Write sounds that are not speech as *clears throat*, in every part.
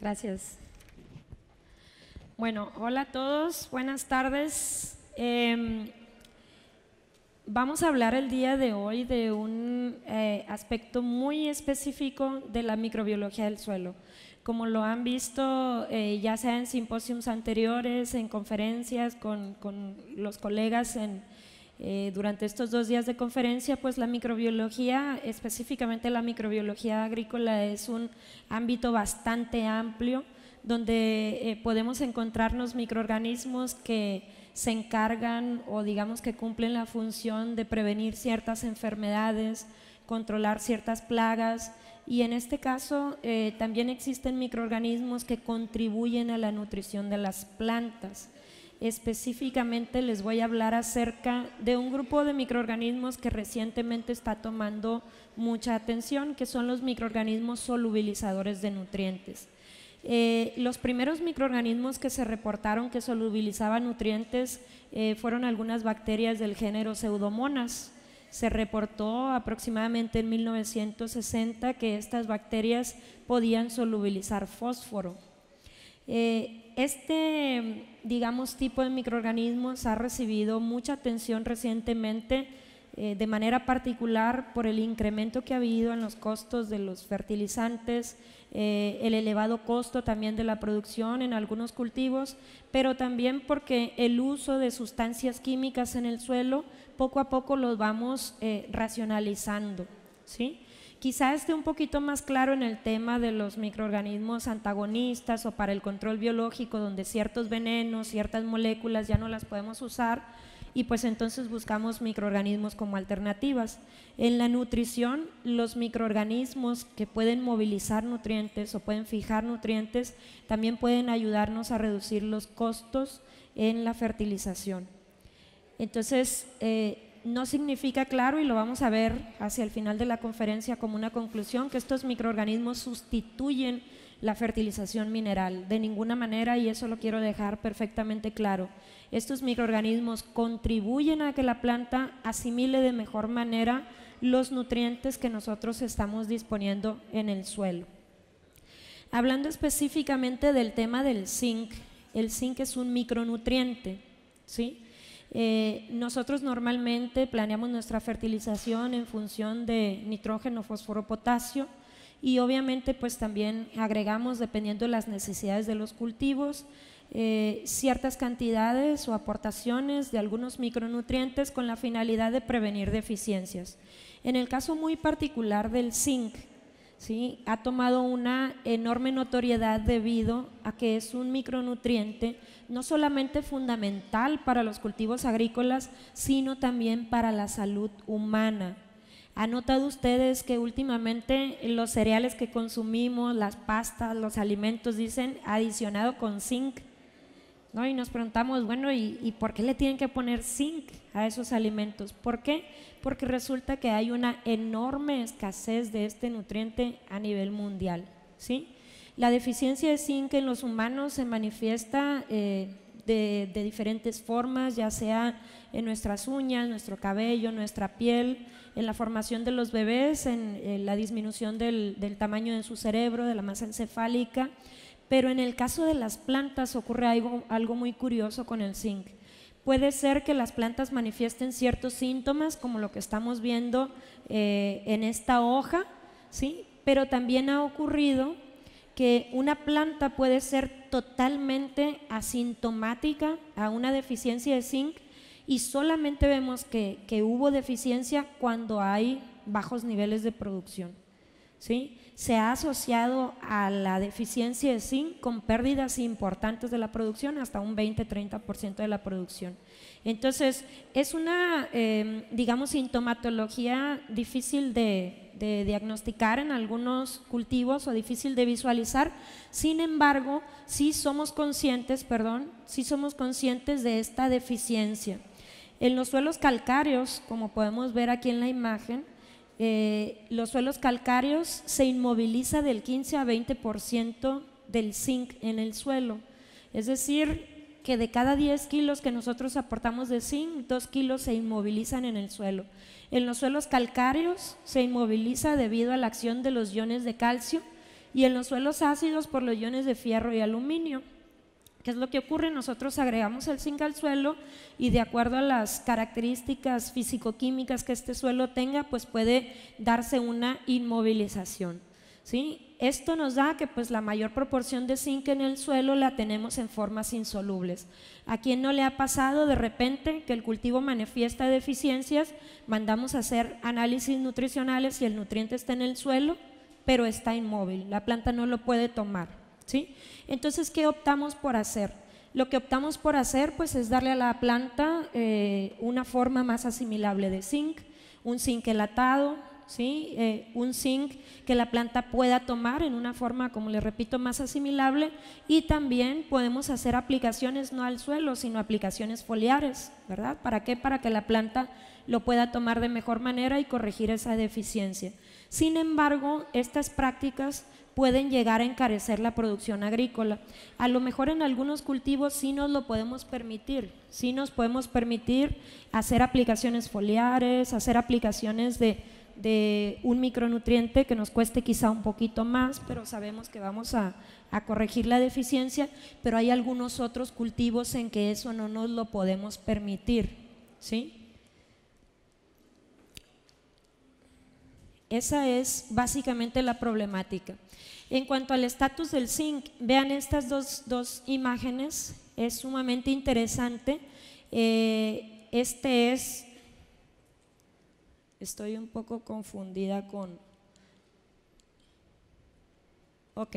Gracias. Bueno, hola a todos, buenas tardes. Em, vamos a hablar el día de hoy de un eh, aspecto muy específico de la microbiología del suelo. Como lo han visto eh, ya sea en simposios anteriores, en conferencias con los colegas en, eh, durante estos dos días de conferencia, pues la microbiología, específicamente la microbiología agrícola, es un ámbito bastante amplio donde eh, podemos encontrarnos microorganismos que se encargan o digamos que cumplen la función de prevenir ciertas enfermedades, controlar ciertas plagas y en este caso eh, también existen microorganismos que contribuyen a la nutrición de las plantas. Específicamente les voy a hablar acerca de un grupo de microorganismos que recientemente está tomando mucha atención, que son los microorganismos solubilizadores de nutrientes. Eh, los primeros microorganismos que se reportaron que solubilizaban nutrientes eh, fueron algunas bacterias del género pseudomonas. Se reportó aproximadamente en 1960 que estas bacterias podían solubilizar fósforo. Eh, este digamos, tipo de microorganismos ha recibido mucha atención recientemente, eh, de manera particular por el incremento que ha habido en los costos de los fertilizantes, eh, el elevado costo también de la producción en algunos cultivos, pero también porque el uso de sustancias químicas en el suelo poco a poco los vamos eh, racionalizando. ¿sí? Quizá esté un poquito más claro en el tema de los microorganismos antagonistas o para el control biológico, donde ciertos venenos, ciertas moléculas ya no las podemos usar y pues entonces buscamos microorganismos como alternativas. En la nutrición, los microorganismos que pueden movilizar nutrientes o pueden fijar nutrientes también pueden ayudarnos a reducir los costos en la fertilización. Entonces, eh, no significa, claro, y lo vamos a ver hacia el final de la conferencia como una conclusión, que estos microorganismos sustituyen la fertilización mineral de ninguna manera y eso lo quiero dejar perfectamente claro. Estos microorganismos contribuyen a que la planta asimile de mejor manera los nutrientes que nosotros estamos disponiendo en el suelo. Hablando específicamente del tema del zinc, el zinc es un micronutriente, ¿sí? Eh, nosotros normalmente planeamos nuestra fertilización en función de nitrógeno, fósforo, potasio y obviamente pues también agregamos dependiendo de las necesidades de los cultivos eh, ciertas cantidades o aportaciones de algunos micronutrientes con la finalidad de prevenir deficiencias. En el caso muy particular del zinc, ¿sí? ha tomado una enorme notoriedad debido a que es un micronutriente no solamente fundamental para los cultivos agrícolas, sino también para la salud humana. ¿Han notado ustedes que últimamente los cereales que consumimos, las pastas, los alimentos, dicen adicionado con zinc? ¿No? Y nos preguntamos, bueno, ¿y, ¿y por qué le tienen que poner zinc a esos alimentos? ¿Por qué? porque resulta que hay una enorme escasez de este nutriente a nivel mundial. ¿sí? La deficiencia de zinc en los humanos se manifiesta eh, de, diferentes formas, ya sea en nuestras uñas, nuestro cabello, nuestra piel, en la formación de los bebés, en, la disminución del, tamaño de su cerebro, de la masa encefálica. Pero en el caso de las plantas ocurre algo muy curioso con el zinc. Puede ser que las plantas manifiesten ciertos síntomas, como lo que estamos viendo eh, en esta hoja, ¿sí? pero también ha ocurrido que una planta puede ser totalmente asintomática a una deficiencia de zinc y solamente vemos que, que hubo deficiencia cuando hay bajos niveles de producción. ¿sí? se ha asociado a la deficiencia de zinc con pérdidas importantes de la producción, hasta un 20-30% de la producción. Entonces, es una, em, digamos, sintomatología difícil de, diagnosticar en algunos cultivos o difícil de visualizar. Sin embargo, sí somos conscientes, perdón, sí somos conscientes de esta deficiencia. En los suelos calcáreos, como podemos ver aquí en la imagen, eh, los suelos calcáreos se inmoviliza del 15 a 20% del zinc en el suelo. Es decir, que de cada 10 kilos que nosotros aportamos de zinc, 2 kilos se inmovilizan en el suelo. En los suelos calcáreos se inmoviliza debido a la acción de los iones de calcio y en los suelos ácidos por los iones de fierro y aluminio. ¿Qué es lo que ocurre? Nosotros agregamos el zinc al suelo y de acuerdo a las características físico-químicas que este suelo tenga, pues puede darse una inmovilización. ¿sí? Esto nos da que pues la mayor proporción de zinc en el suelo la tenemos en formas insolubles. ¿A quién no le ha pasado de repente que el cultivo manifiesta deficiencias? Mandamos a hacer análisis nutricionales y el nutriente está en el suelo, pero está inmóvil, la planta no lo puede tomar. ¿sí? Entonces, ¿qué optamos por hacer? Lo que optamos por hacer pues, es darle a la planta eh, una forma más asimilable de zinc, un zinc elatado, ¿sí? Eh, un zinc que la planta pueda tomar en una forma, como les repito, más asimilable y también podemos hacer aplicaciones no al suelo, sino aplicaciones foliares, ¿verdad? ¿Para qué? Para que la planta lo pueda tomar de mejor manera y corregir esa deficiencia. Sin embargo, estas prácticas pueden llegar a encarecer la producción agrícola. A lo mejor en algunos cultivos sí nos lo podemos permitir, sí nos podemos permitir hacer aplicaciones foliares, hacer aplicaciones de, un micronutriente que nos cueste quizá un poquito más, pero sabemos que vamos a, a, corregir la deficiencia, pero hay algunos otros cultivos en que eso no nos lo podemos permitir, ¿sí? Esa es básicamente la problemática. En cuanto al estatus del zinc, vean estas dos, imágenes, es sumamente interesante. Eh, este es, estoy un poco confundida con, ok,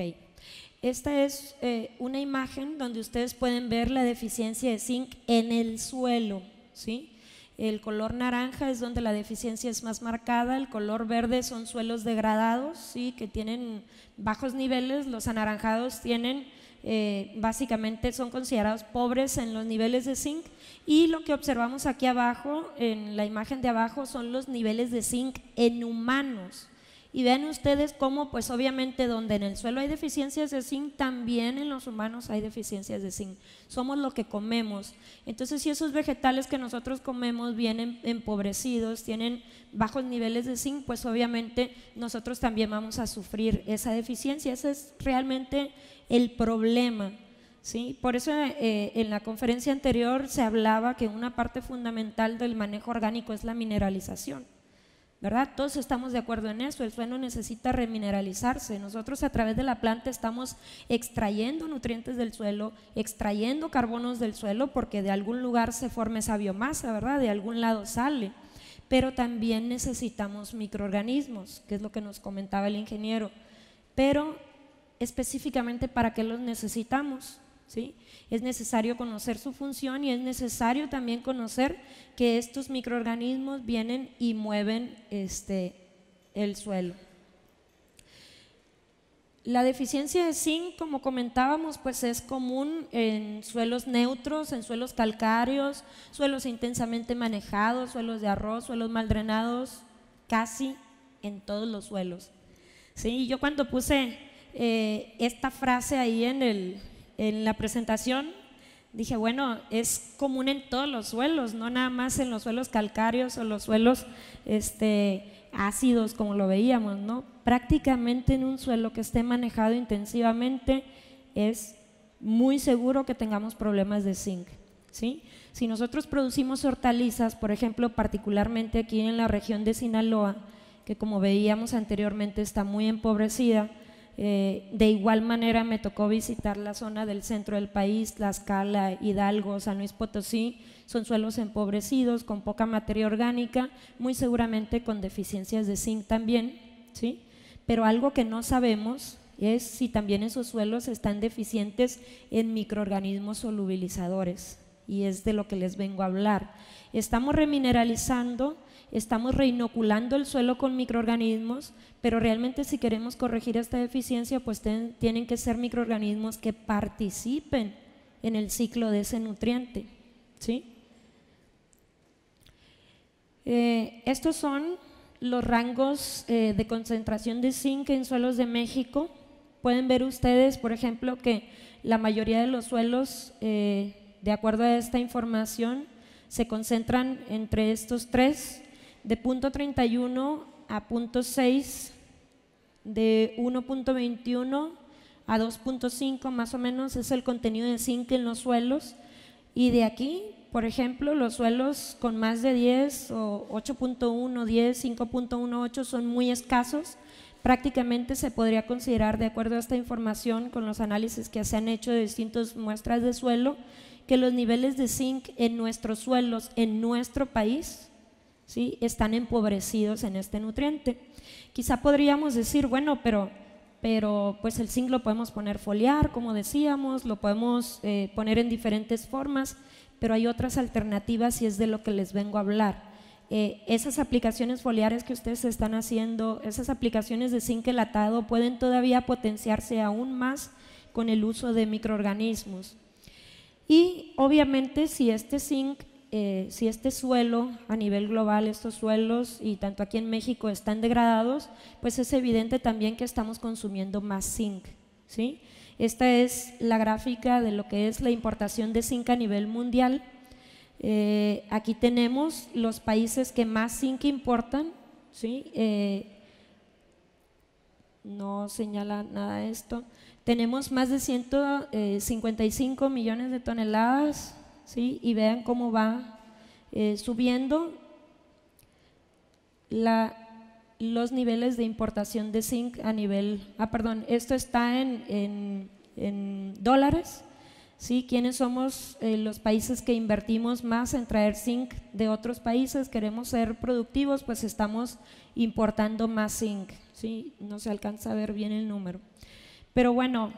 esta es eh, una imagen donde ustedes pueden ver la deficiencia de zinc en el suelo, ¿sí? El color naranja es donde la deficiencia es más marcada, el color verde son suelos degradados, ¿sí? que tienen bajos niveles, los anaranjados tienen, eh, básicamente son considerados pobres en los niveles de zinc y lo que observamos aquí abajo, en la imagen de abajo, son los niveles de zinc en humanos. Y vean ustedes cómo, pues obviamente donde en el suelo hay deficiencias de zinc, también en los humanos hay deficiencias de zinc. Somos lo que comemos. Entonces, si esos vegetales que nosotros comemos vienen empobrecidos, tienen bajos niveles de zinc, pues obviamente nosotros también vamos a sufrir esa deficiencia. Ese es realmente el problema. ¿sí? Por eso eh, en la conferencia anterior se hablaba que una parte fundamental del manejo orgánico es la mineralización. ¿verdad? Todos estamos de acuerdo en eso, el suelo necesita remineralizarse. Nosotros a través de la planta estamos extrayendo nutrientes del suelo, extrayendo carbonos del suelo porque de algún lugar se forma esa biomasa, ¿verdad? De algún lado sale. Pero también necesitamos microorganismos, que es lo que nos comentaba el ingeniero. Pero específicamente para qué los necesitamos, ¿sí? es necesario conocer su función y es necesario también conocer que estos microorganismos vienen y mueven este, el suelo. La deficiencia de zinc, como comentábamos, pues es común en suelos neutros, en suelos calcáreos, suelos intensamente manejados, suelos de arroz, suelos mal drenados, casi en todos los suelos. Sí, yo cuando puse eh, esta frase ahí en el, en la presentación dije, bueno, es común en todos los suelos, no nada más en los suelos calcáreos o los suelos este, ácidos, como lo veíamos, ¿no? Prácticamente en un suelo que esté manejado intensivamente es muy seguro que tengamos problemas de zinc, ¿sí? Si nosotros producimos hortalizas, por ejemplo, particularmente aquí en la región de Sinaloa, que como veíamos anteriormente está muy empobrecida, eh, de igual manera me tocó visitar la zona del centro del país, Tlaxcala, Hidalgo, San Luis Potosí, son suelos empobrecidos, con poca materia orgánica, muy seguramente con deficiencias de zinc también, ¿sí? Pero algo que no sabemos es si también esos suelos están deficientes en microorganismos solubilizadores, y es de lo que les vengo a hablar. Estamos remineralizando estamos reinoculando el suelo con microorganismos, pero realmente si queremos corregir esta deficiencia, pues tienen que ser microorganismos que participen en el ciclo de ese nutriente. ¿sí? Eh, estos son los rangos eh, de concentración de zinc en suelos de México. Pueden ver ustedes, por ejemplo, que la mayoría de los suelos, eh, de acuerdo a esta información, se concentran entre estos tres, de punto a punto de 1.21 a 2.5 más o menos es el contenido de zinc en los suelos. Y de aquí, por ejemplo, los suelos con más de 10 o 8.1, 10, 5.18 son muy escasos. Prácticamente se podría considerar, de acuerdo a esta información, con los análisis que se han hecho de distintas muestras de suelo, que los niveles de zinc en nuestros suelos, en nuestro país, están empobrecidos en este nutriente. Quizá podríamos decir, bueno, pero, pero pues el zinc lo podemos poner foliar, como decíamos, lo podemos eh, poner en diferentes formas, pero hay otras alternativas y es de lo que les vengo a hablar. Eh, esas aplicaciones foliares que ustedes están haciendo, esas aplicaciones de zinc elatado, pueden todavía potenciarse aún más con el uso de microorganismos. Y obviamente si este zinc eh, si este suelo a nivel global, estos suelos y tanto aquí en México están degradados, pues es evidente también que estamos consumiendo más zinc. ¿sí? Esta es la gráfica de lo que es la importación de zinc a nivel mundial. Eh, aquí tenemos los países que más zinc importan. ¿sí? Eh, no señala nada esto. Tenemos más de 155 millones de toneladas y vean cómo va eh, subiendo los niveles de importación de zinc a nivel, ah, perdón, esto está en, dólares, ¿sí? ¿Quiénes somos eh, los países que invertimos más en traer zinc de otros países? Queremos ser productivos, pues estamos importando más zinc, ¿sí? No se alcanza a ver bien el número. Pero bueno,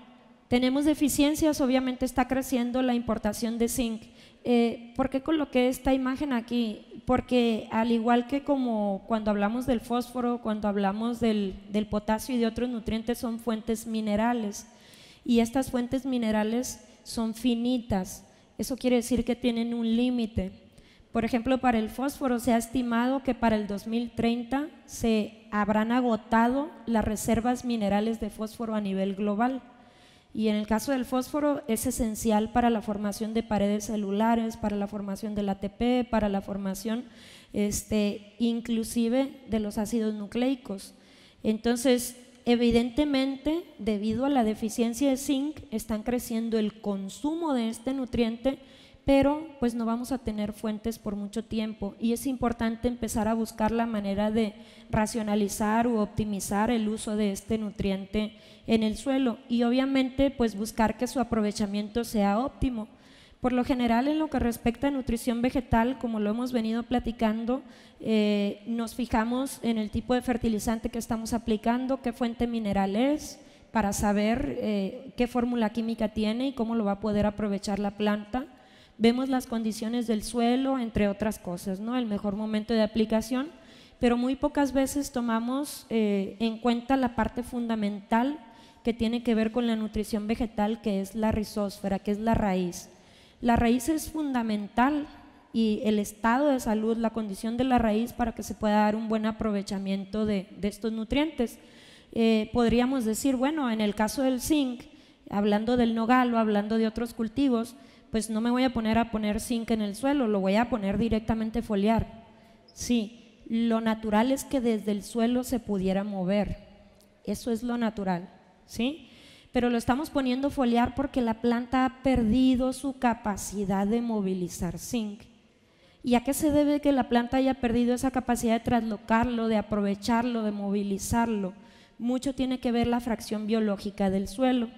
tenemos deficiencias, obviamente está creciendo la importación de zinc. Eh, ¿Por qué coloqué esta imagen aquí? Porque al igual que como cuando hablamos del fósforo, cuando hablamos del potasio y de otros nutrientes, son fuentes minerales. Y estas fuentes minerales son finitas. Eso quiere decir que tienen un límite. Por ejemplo, para el fósforo se ha estimado que para el 2030 se habrán agotado las reservas minerales de fósforo a nivel global. Y en el caso del fósforo es esencial para la formación de paredes celulares, para la formación del ATP, para la formación este, inclusive de los ácidos nucleicos. Entonces, evidentemente, debido a la deficiencia de zinc, están creciendo el consumo de este nutriente pero pues no vamos a tener fuentes por mucho tiempo y es importante empezar a buscar la manera de racionalizar u optimizar el uso de este nutriente en el suelo y obviamente pues buscar que su aprovechamiento sea óptimo. Por lo general, en lo que respecta a nutrición vegetal, como lo hemos venido platicando, eh, nos fijamos en el tipo de fertilizante que estamos aplicando, qué fuente mineral es, para saber eh, qué fórmula química tiene y cómo lo va a poder aprovechar la planta. Vemos las condiciones del suelo, entre otras cosas, ¿no? El mejor momento de aplicación, pero muy pocas veces tomamos eh, en cuenta la parte fundamental que tiene que ver con la nutrición vegetal, que es la rizósfera, que es la raíz. La raíz es fundamental y el estado de salud, la condición de la raíz para que se pueda dar un buen aprovechamiento de, de estos nutrientes. Eh, podríamos decir, bueno, en el caso del zinc, hablando del nogal o hablando de otros cultivos, pues no me voy a poner a poner zinc en el suelo, lo voy a poner directamente foliar. Sí, lo natural es que desde el suelo se pudiera mover. Eso es lo natural, ¿sí? Pero lo estamos poniendo foliar porque la planta ha perdido su capacidad de movilizar zinc. ¿Y a qué se debe que la planta haya perdido esa capacidad de traslocarlo, de aprovecharlo, de movilizarlo? Mucho tiene que ver la fracción biológica del suelo.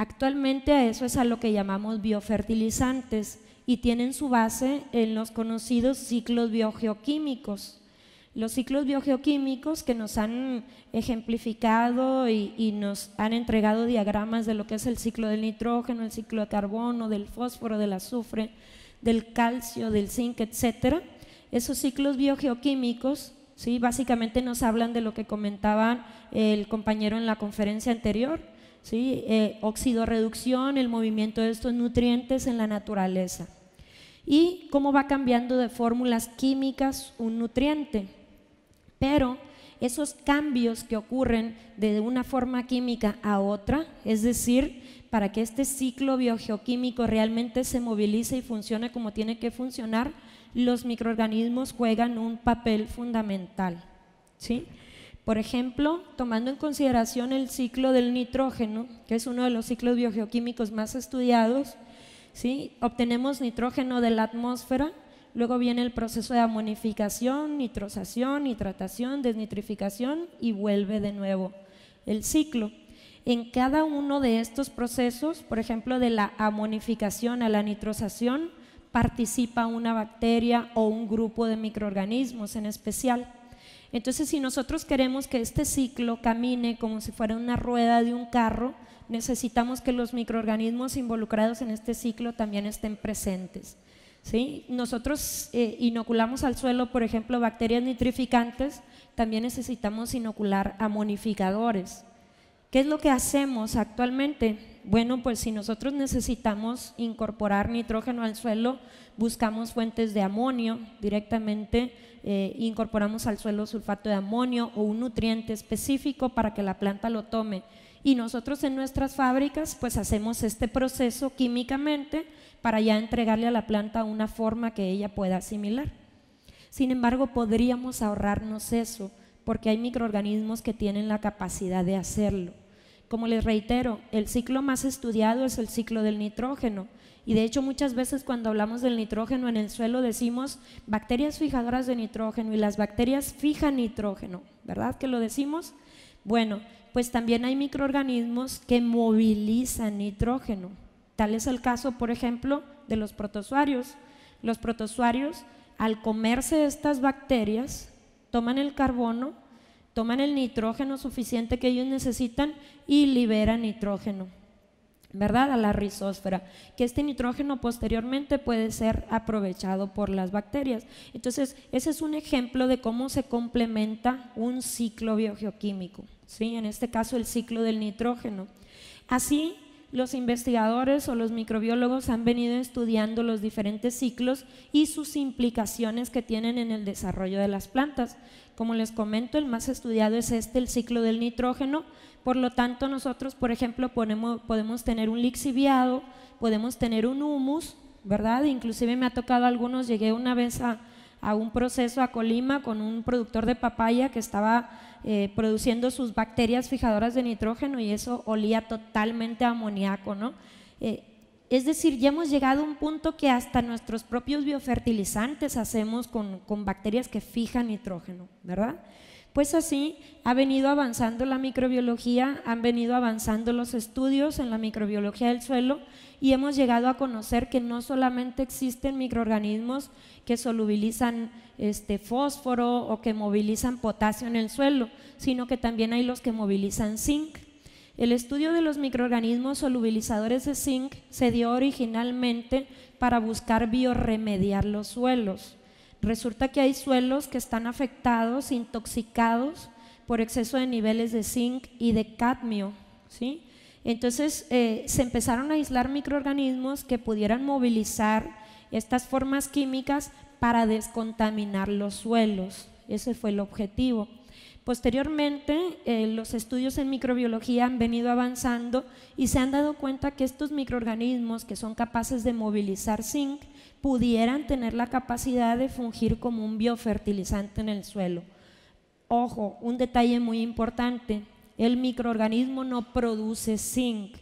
Actualmente a eso es a lo que llamamos biofertilizantes y tienen su base en los conocidos ciclos biogeoquímicos. Los ciclos biogeoquímicos que nos han ejemplificado y, nos han entregado diagramas de lo que es el ciclo del nitrógeno, el ciclo de carbono, del fósforo, del azufre, del calcio, del zinc, etcétera. Esos ciclos biogeoquímicos ¿sí? básicamente nos hablan de lo que comentaba el compañero en la conferencia anterior, ¿sí? Eh, oxidorreducción, el movimiento de estos nutrientes en la naturaleza. Y cómo va cambiando de fórmulas químicas un nutriente. Pero esos cambios que ocurren de una forma química a otra, es decir, para que este ciclo biogeoquímico realmente se movilice y funcione como tiene que funcionar, los microorganismos juegan un papel fundamental. ¿sí? Por ejemplo, tomando en consideración el ciclo del nitrógeno, que es uno de los ciclos biogeoquímicos más estudiados, ¿sí? obtenemos nitrógeno de la atmósfera, luego viene el proceso de amonificación, nitrosación, nitratación, desnitrificación y vuelve de nuevo el ciclo. En cada uno de estos procesos, por ejemplo, de la amonificación a la nitrosación, participa una bacteria o un grupo de microorganismos en especial. Entonces, si nosotros queremos que este ciclo camine como si fuera una rueda de un carro, necesitamos que los microorganismos involucrados en este ciclo también estén presentes. ¿sí? Nosotros eh, inoculamos al suelo, por ejemplo, bacterias nitrificantes, también necesitamos inocular amonificadores. ¿Qué es lo que hacemos actualmente? Bueno, pues si nosotros necesitamos incorporar nitrógeno al suelo, buscamos fuentes de amonio directamente eh, incorporamos al suelo sulfato de amonio o un nutriente específico para que la planta lo tome. Y nosotros en nuestras fábricas pues hacemos este proceso químicamente para ya entregarle a la planta una forma que ella pueda asimilar. Sin embargo, podríamos ahorrarnos eso porque hay microorganismos que tienen la capacidad de hacerlo. Como les reitero, el ciclo más estudiado es el ciclo del nitrógeno, y de hecho muchas veces cuando hablamos del nitrógeno en el suelo decimos bacterias fijadoras de nitrógeno y las bacterias fijan nitrógeno, ¿verdad que lo decimos? Bueno, pues también hay microorganismos que movilizan nitrógeno. Tal es el caso, por ejemplo, de los protozoarios. Los protozoarios, al comerse estas bacterias, toman el carbono, toman el nitrógeno suficiente que ellos necesitan y liberan nitrógeno. ¿verdad? A la rizósfera, que este nitrógeno posteriormente puede ser aprovechado por las bacterias. Entonces, ese es un ejemplo de cómo se complementa un ciclo biogeoquímico, ¿sí? En este caso, el ciclo del nitrógeno. Así, los investigadores o los microbiólogos han venido estudiando los diferentes ciclos y sus implicaciones que tienen en el desarrollo de las plantas. Como les comento, el más estudiado es este, el ciclo del nitrógeno, por lo tanto, nosotros, por ejemplo, podemos tener un lixiviado, podemos tener un humus, ¿verdad? Inclusive me ha tocado algunos, llegué una vez a, un proceso a Colima con un productor de papaya que estaba eh, produciendo sus bacterias fijadoras de nitrógeno y eso olía totalmente a amoníaco, ¿no? Eh, es decir, ya hemos llegado a un punto que hasta nuestros propios biofertilizantes hacemos con, con bacterias que fijan nitrógeno, ¿verdad? Pues así ha venido avanzando la microbiología, han venido avanzando los estudios en la microbiología del suelo y hemos llegado a conocer que no solamente existen microorganismos que solubilizan este fósforo o que movilizan potasio en el suelo, sino que también hay los que movilizan zinc. El estudio de los microorganismos solubilizadores de zinc se dio originalmente para buscar bioremediar los suelos. Resulta que hay suelos que están afectados, intoxicados por exceso de niveles de zinc y de cadmio, Entonces eh, se empezaron a aislar microorganismos que pudieran movilizar estas formas químicas para descontaminar los suelos. Ese fue el objetivo. Posteriormente, eh, los estudios en microbiología han venido avanzando y se han dado cuenta que estos microorganismos que son capaces de movilizar zinc pudieran tener la capacidad de fungir como un biofertilizante en el suelo. Ojo, un detalle muy importante, el microorganismo no produce zinc.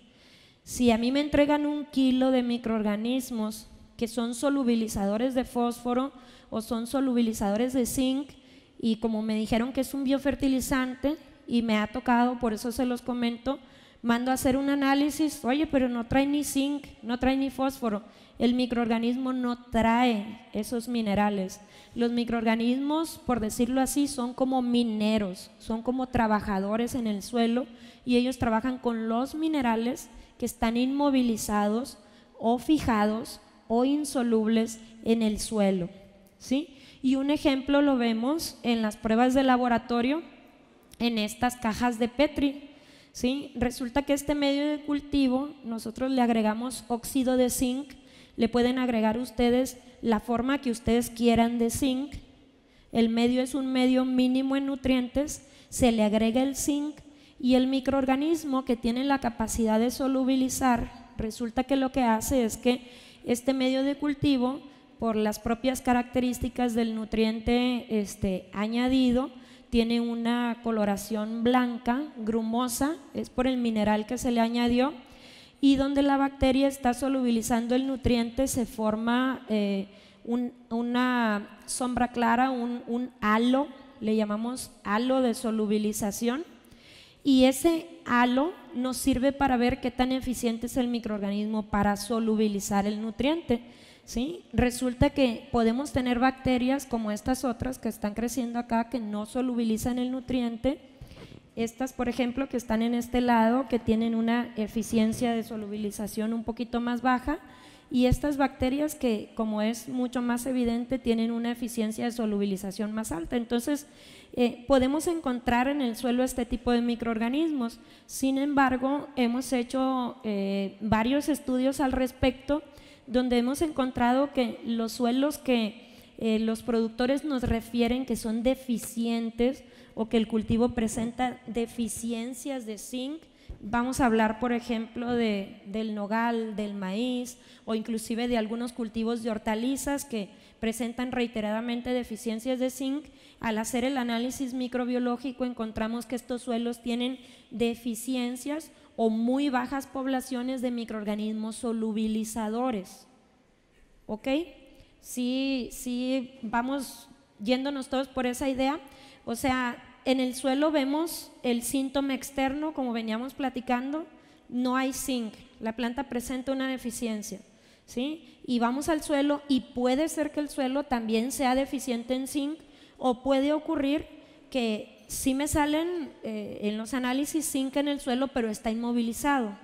Si a mí me entregan un kilo de microorganismos que son solubilizadores de fósforo o son solubilizadores de zinc, y como me dijeron que es un biofertilizante y me ha tocado, por eso se los comento, mando a hacer un análisis, oye, pero no trae ni zinc, no trae ni fósforo el microorganismo no trae esos minerales. Los microorganismos, por decirlo así, son como mineros, son como trabajadores en el suelo y ellos trabajan con los minerales que están inmovilizados o fijados o insolubles en el suelo. ¿sí? Y un ejemplo lo vemos en las pruebas de laboratorio en estas cajas de Petri. ¿sí? Resulta que este medio de cultivo nosotros le agregamos óxido de zinc le pueden agregar ustedes la forma que ustedes quieran de zinc. El medio es un medio mínimo en nutrientes, se le agrega el zinc y el microorganismo que tiene la capacidad de solubilizar, resulta que lo que hace es que este medio de cultivo, por las propias características del nutriente este, añadido, tiene una coloración blanca, grumosa, es por el mineral que se le añadió y donde la bacteria está solubilizando el nutriente se forma eh, una sombra clara, un, halo, le llamamos halo de solubilización. Y ese halo nos sirve para ver qué tan eficiente es el microorganismo para solubilizar el nutriente. ¿sí? Resulta que podemos tener bacterias como estas otras que están creciendo acá que no solubilizan el nutriente estas, por ejemplo, que están en este lado, que tienen una eficiencia de solubilización un poquito más baja, y estas bacterias que, como es mucho más evidente, tienen una eficiencia de solubilización más alta. Entonces, eh, podemos encontrar en el suelo este tipo de microorganismos. Sin embargo, hemos hecho eh, varios estudios al respecto, donde hemos encontrado que los suelos que eh, los productores nos refieren que son deficientes, o que el cultivo presenta deficiencias de zinc. Vamos a hablar, por ejemplo, de, del nogal, del maíz o inclusive de algunos cultivos de hortalizas que presentan reiteradamente deficiencias de zinc. Al hacer el análisis microbiológico encontramos que estos suelos tienen deficiencias o muy bajas poblaciones de microorganismos solubilizadores. ¿Ok? Sí, sí, vamos yéndonos todos por esa idea. O sea, en el suelo vemos el síntoma externo, como veníamos platicando, no hay zinc, la planta presenta una deficiencia. ¿sí? Y vamos al suelo y puede ser que el suelo también sea deficiente en zinc o puede ocurrir que sí me salen eh, en los análisis zinc en el suelo, pero está inmovilizado.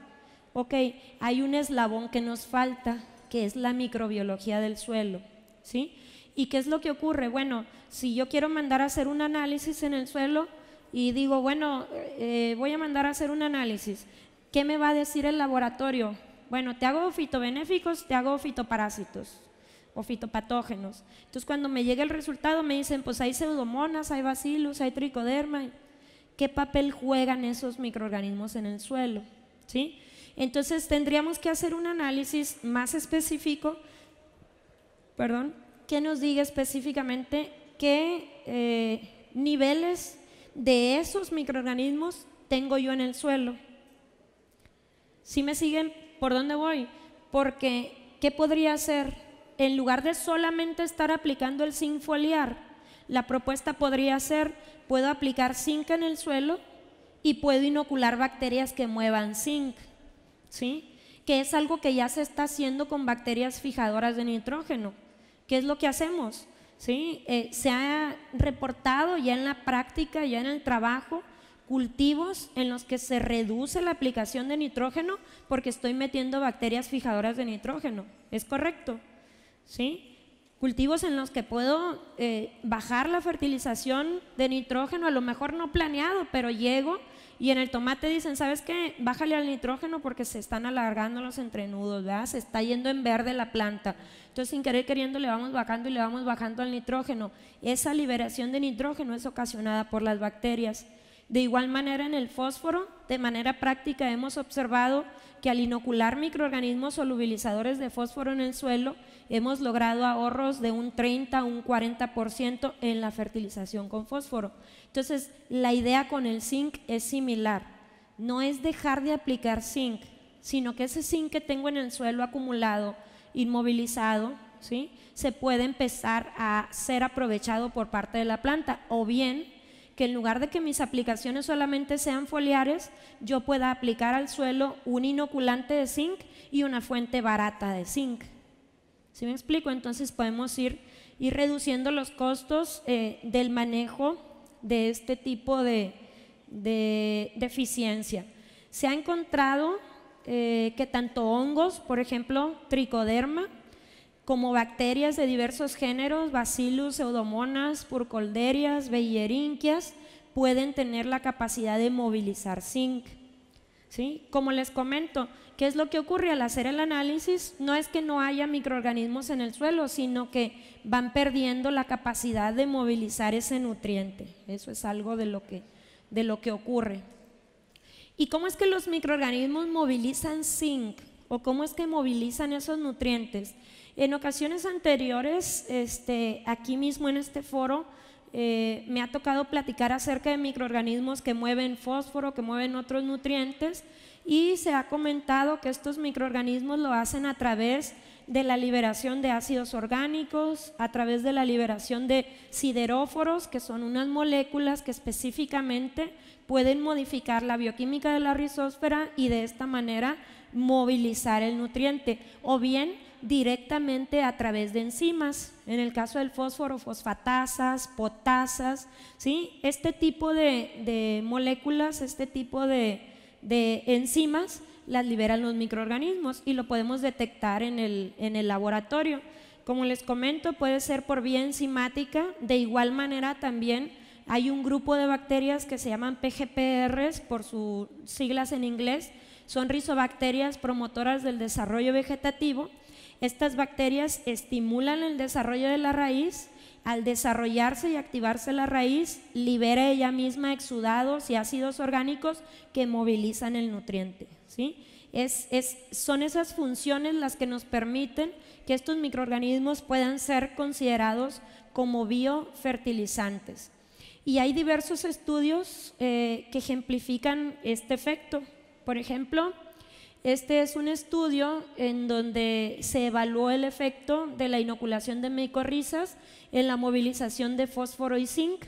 Ok, hay un eslabón que nos falta, que es la microbiología del suelo. ¿sí? ¿Y qué es lo que ocurre? Bueno, si yo quiero mandar a hacer un análisis en el suelo y digo, bueno, eh, voy a mandar a hacer un análisis, ¿qué me va a decir el laboratorio? Bueno, te hago fitobenéficos, te hago fitoparásitos o fitopatógenos. Entonces, cuando me llega el resultado, me dicen, pues hay pseudomonas, hay bacillus, hay tricoderma. ¿Qué papel juegan esos microorganismos en el suelo? ¿Sí? Entonces, tendríamos que hacer un análisis más específico, perdón, que nos diga específicamente qué eh, niveles de esos microorganismos tengo yo en el suelo. Si me siguen, ¿por dónde voy? Porque, ¿qué podría hacer? En lugar de solamente estar aplicando el zinc foliar, la propuesta podría ser, puedo aplicar zinc en el suelo y puedo inocular bacterias que muevan zinc, ¿sí? Que es algo que ya se está haciendo con bacterias fijadoras de nitrógeno. ¿Qué es lo que hacemos? ¿Sí? Eh, se ha reportado ya en la práctica, ya en el trabajo, cultivos en los que se reduce la aplicación de nitrógeno porque estoy metiendo bacterias fijadoras de nitrógeno. ¿Es correcto? ¿Sí? Cultivos en los que puedo eh, bajar la fertilización de nitrógeno, a lo mejor no planeado, pero llego y en el tomate dicen, ¿sabes qué? Bájale al nitrógeno porque se están alargando los entrenudos, ¿verdad? Se está yendo en verde la planta. Entonces, sin querer queriendo, le vamos bajando y le vamos bajando al nitrógeno. Esa liberación de nitrógeno es ocasionada por las bacterias. De igual manera, en el fósforo, de manera práctica, hemos observado que al inocular microorganismos solubilizadores de fósforo en el suelo, hemos logrado ahorros de un 30 a un 40% en la fertilización con fósforo. Entonces, la idea con el zinc es similar. No es dejar de aplicar zinc, sino que ese zinc que tengo en el suelo acumulado, inmovilizado, ¿sí? se puede empezar a ser aprovechado por parte de la planta. O bien, que en lugar de que mis aplicaciones solamente sean foliares, yo pueda aplicar al suelo un inoculante de zinc y una fuente barata de zinc. ¿Sí me explico? Entonces podemos ir, reduciendo los costos eh, del manejo de este tipo de, deficiencia. Se ha encontrado eh, que tanto hongos, por ejemplo, tricoderma, como bacterias de diversos géneros, bacillus, pseudomonas, purcolderias, bellerinquias, pueden tener la capacidad de movilizar zinc. ¿Sí? Como les comento, ¿Qué es lo que ocurre al hacer el análisis? No es que no haya microorganismos en el suelo, sino que van perdiendo la capacidad de movilizar ese nutriente. Eso es algo de lo que, de lo que ocurre. ¿Y cómo es que los microorganismos movilizan zinc o cómo es que movilizan esos nutrientes? En ocasiones anteriores, este, aquí mismo en este foro, eh, me ha tocado platicar acerca de microorganismos que mueven fósforo, que mueven otros nutrientes y se ha comentado que estos microorganismos lo hacen a través de la liberación de ácidos orgánicos, a través de la liberación de sideróforos, que son unas moléculas que específicamente pueden modificar la bioquímica de la rizósfera y de esta manera movilizar el nutriente, o bien directamente a través de enzimas, en el caso del fósforo, fosfatasas, potasas, ¿sí? Este tipo de moléculas, este tipo de de enzimas las liberan los microorganismos y lo podemos detectar en el, laboratorio. Como les comento, puede ser por vía enzimática, de igual manera también hay un grupo de bacterias que se llaman PGPRs por sus siglas en inglés, son rizobacterias promotoras del desarrollo vegetativo. Estas bacterias estimulan el desarrollo de la raíz al desarrollarse y activarse la raíz, libera ella misma exudados y ácidos orgánicos que movilizan el nutriente. ¿sí? son esas funciones las que nos permiten que estos microorganismos puedan ser considerados como biofertilizantes. Y hay diversos estudios eh, que ejemplifican este efecto. Por ejemplo, este es un estudio en donde se evaluó el efecto de la inoculación de micorrizas en la movilización de fósforo y zinc.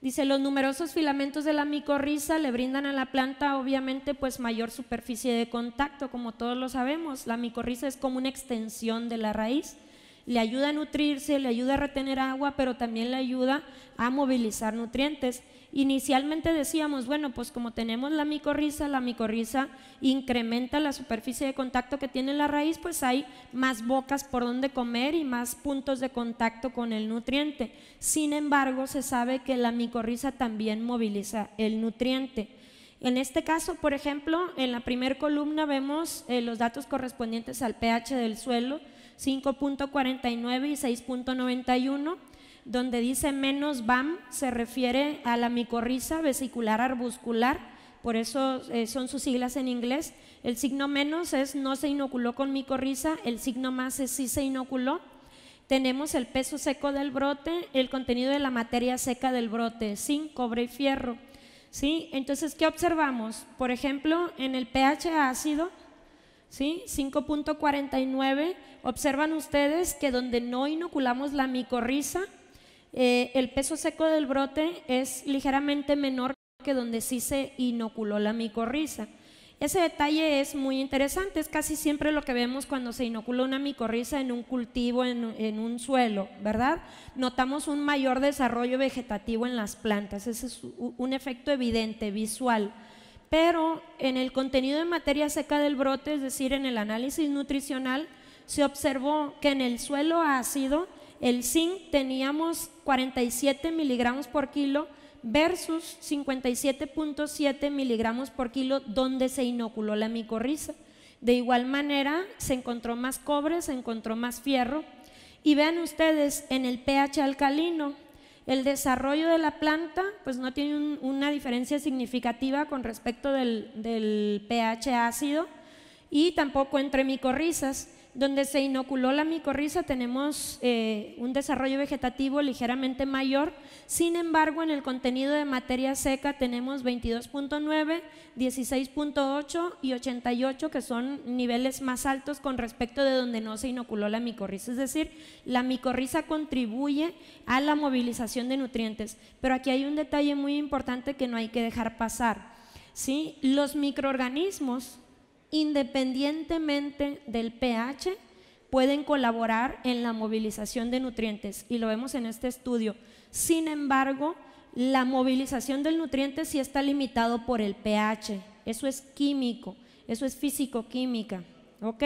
Dice, los numerosos filamentos de la micorriza le brindan a la planta obviamente pues mayor superficie de contacto, como todos lo sabemos. La micorriza es como una extensión de la raíz. Le ayuda a nutrirse, le ayuda a retener agua, pero también le ayuda a movilizar nutrientes. Inicialmente decíamos, bueno, pues como tenemos la micorriza, la micorriza incrementa la superficie de contacto que tiene la raíz, pues hay más bocas por donde comer y más puntos de contacto con el nutriente. Sin embargo, se sabe que la micorriza también moviliza el nutriente. En este caso, por ejemplo, en la primera columna vemos eh, los datos correspondientes al pH del suelo, 5.49 y 6.91 donde dice menos BAM, se refiere a la micorriza vesicular arbuscular, por eso eh, son sus siglas en inglés. El signo menos es no se inoculó con micorriza, el signo más es sí se inoculó. Tenemos el peso seco del brote, el contenido de la materia seca del brote, zinc, cobre y fierro. ¿Sí? Entonces, ¿qué observamos? Por ejemplo, en el pH ácido, ¿sí? 5.49, observan ustedes que donde no inoculamos la micorriza, eh, el peso seco del brote es ligeramente menor que donde sí se inoculó la micorriza. Ese detalle es muy interesante, es casi siempre lo que vemos cuando se inocula una micorriza en un cultivo, en, en, un suelo, ¿verdad? Notamos un mayor desarrollo vegetativo en las plantas, ese es un efecto evidente, visual. Pero en el contenido de materia seca del brote, es decir, en el análisis nutricional, se observó que en el suelo ácido el zinc teníamos 47 miligramos por kilo versus 57.7 miligramos por kilo donde se inoculó la micorriza. De igual manera, se encontró más cobre, se encontró más fierro. Y vean ustedes, en el pH alcalino, el desarrollo de la planta pues no tiene una diferencia significativa con respecto del, del pH ácido y tampoco entre micorrizas donde se inoculó la micorriza tenemos eh, un desarrollo vegetativo ligeramente mayor, sin embargo en el contenido de materia seca tenemos 22.9, 16.8 y 88 que son niveles más altos con respecto de donde no se inoculó la micorriza, es decir, la micorriza contribuye a la movilización de nutrientes, pero aquí hay un detalle muy importante que no hay que dejar pasar. ¿sí? Los microorganismos independientemente del pH, pueden colaborar en la movilización de nutrientes y lo vemos en este estudio. Sin embargo, la movilización del nutriente sí está limitado por el pH. Eso es químico, eso es físico-química. ¿Ok?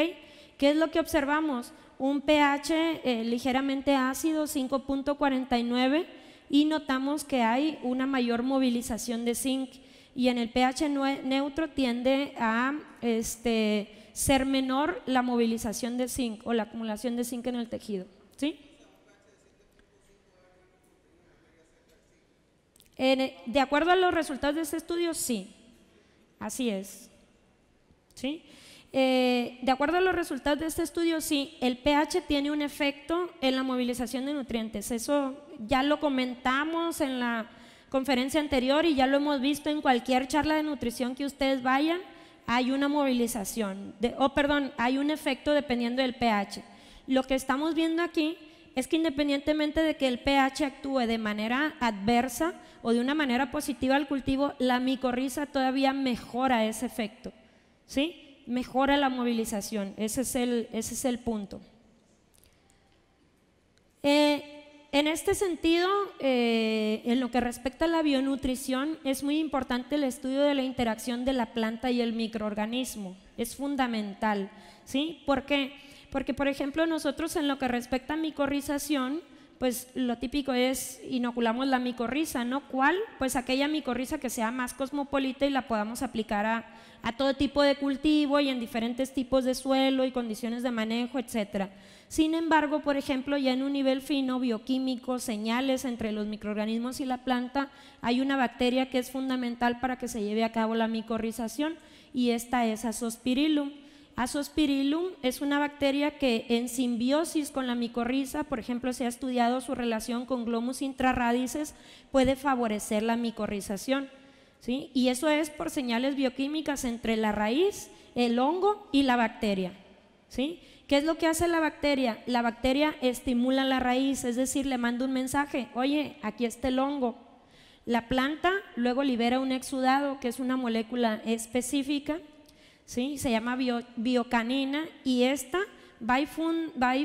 ¿Qué es lo que observamos? Un pH eh, ligeramente ácido, 5.49, y notamos que hay una mayor movilización de zinc y en el pH neutro tiende a este, ser menor la movilización de zinc o la acumulación de zinc en el tejido. ¿sí? E, de acuerdo a los resultados de este estudio, sí. Así es. ¿Sí? Eh, de acuerdo a los resultados de este estudio, sí, el pH tiene un efecto en la movilización de nutrientes. Eso ya lo comentamos en la conferencia anterior y ya lo hemos visto en cualquier charla de nutrición que ustedes vayan, hay una movilización, o oh, perdón, hay un efecto dependiendo del pH. Lo que estamos viendo aquí es que independientemente de que el pH actúe de manera adversa o de una manera positiva al cultivo, la micorriza todavía mejora ese efecto, ¿sí? Mejora la movilización, ese es el, ese es el punto. Eh, en este sentido, eh, en lo que respecta a la bionutrición, es muy importante el estudio de la interacción de la planta y el microorganismo. Es fundamental, ¿sí? ¿Por qué? Porque, por ejemplo, nosotros en lo que respecta a micorrización, pues lo típico es inoculamos la micorriza, ¿no? ¿Cuál? Pues aquella micorriza que sea más cosmopolita y la podamos aplicar a, a todo tipo de cultivo y en diferentes tipos de suelo y condiciones de manejo, etcétera. Sin embargo, por ejemplo, ya en un nivel fino, bioquímico, señales entre los microorganismos y la planta, hay una bacteria que es fundamental para que se lleve a cabo la micorrización y esta es Azospirillum. Azospirillum es una bacteria que en simbiosis con la micorriza, por ejemplo, se ha estudiado su relación con glomus intrarradices, puede favorecer la micorrización. Y eso es por señales bioquímicas entre la raíz, el hongo y la bacteria. ¿sí? ¿Qué es lo que hace la bacteria? La bacteria estimula la raíz, es decir, le manda un mensaje, oye, aquí está el hongo. La planta luego libera un exudado, que es una molécula específica, se llama biocanina, y esta va y,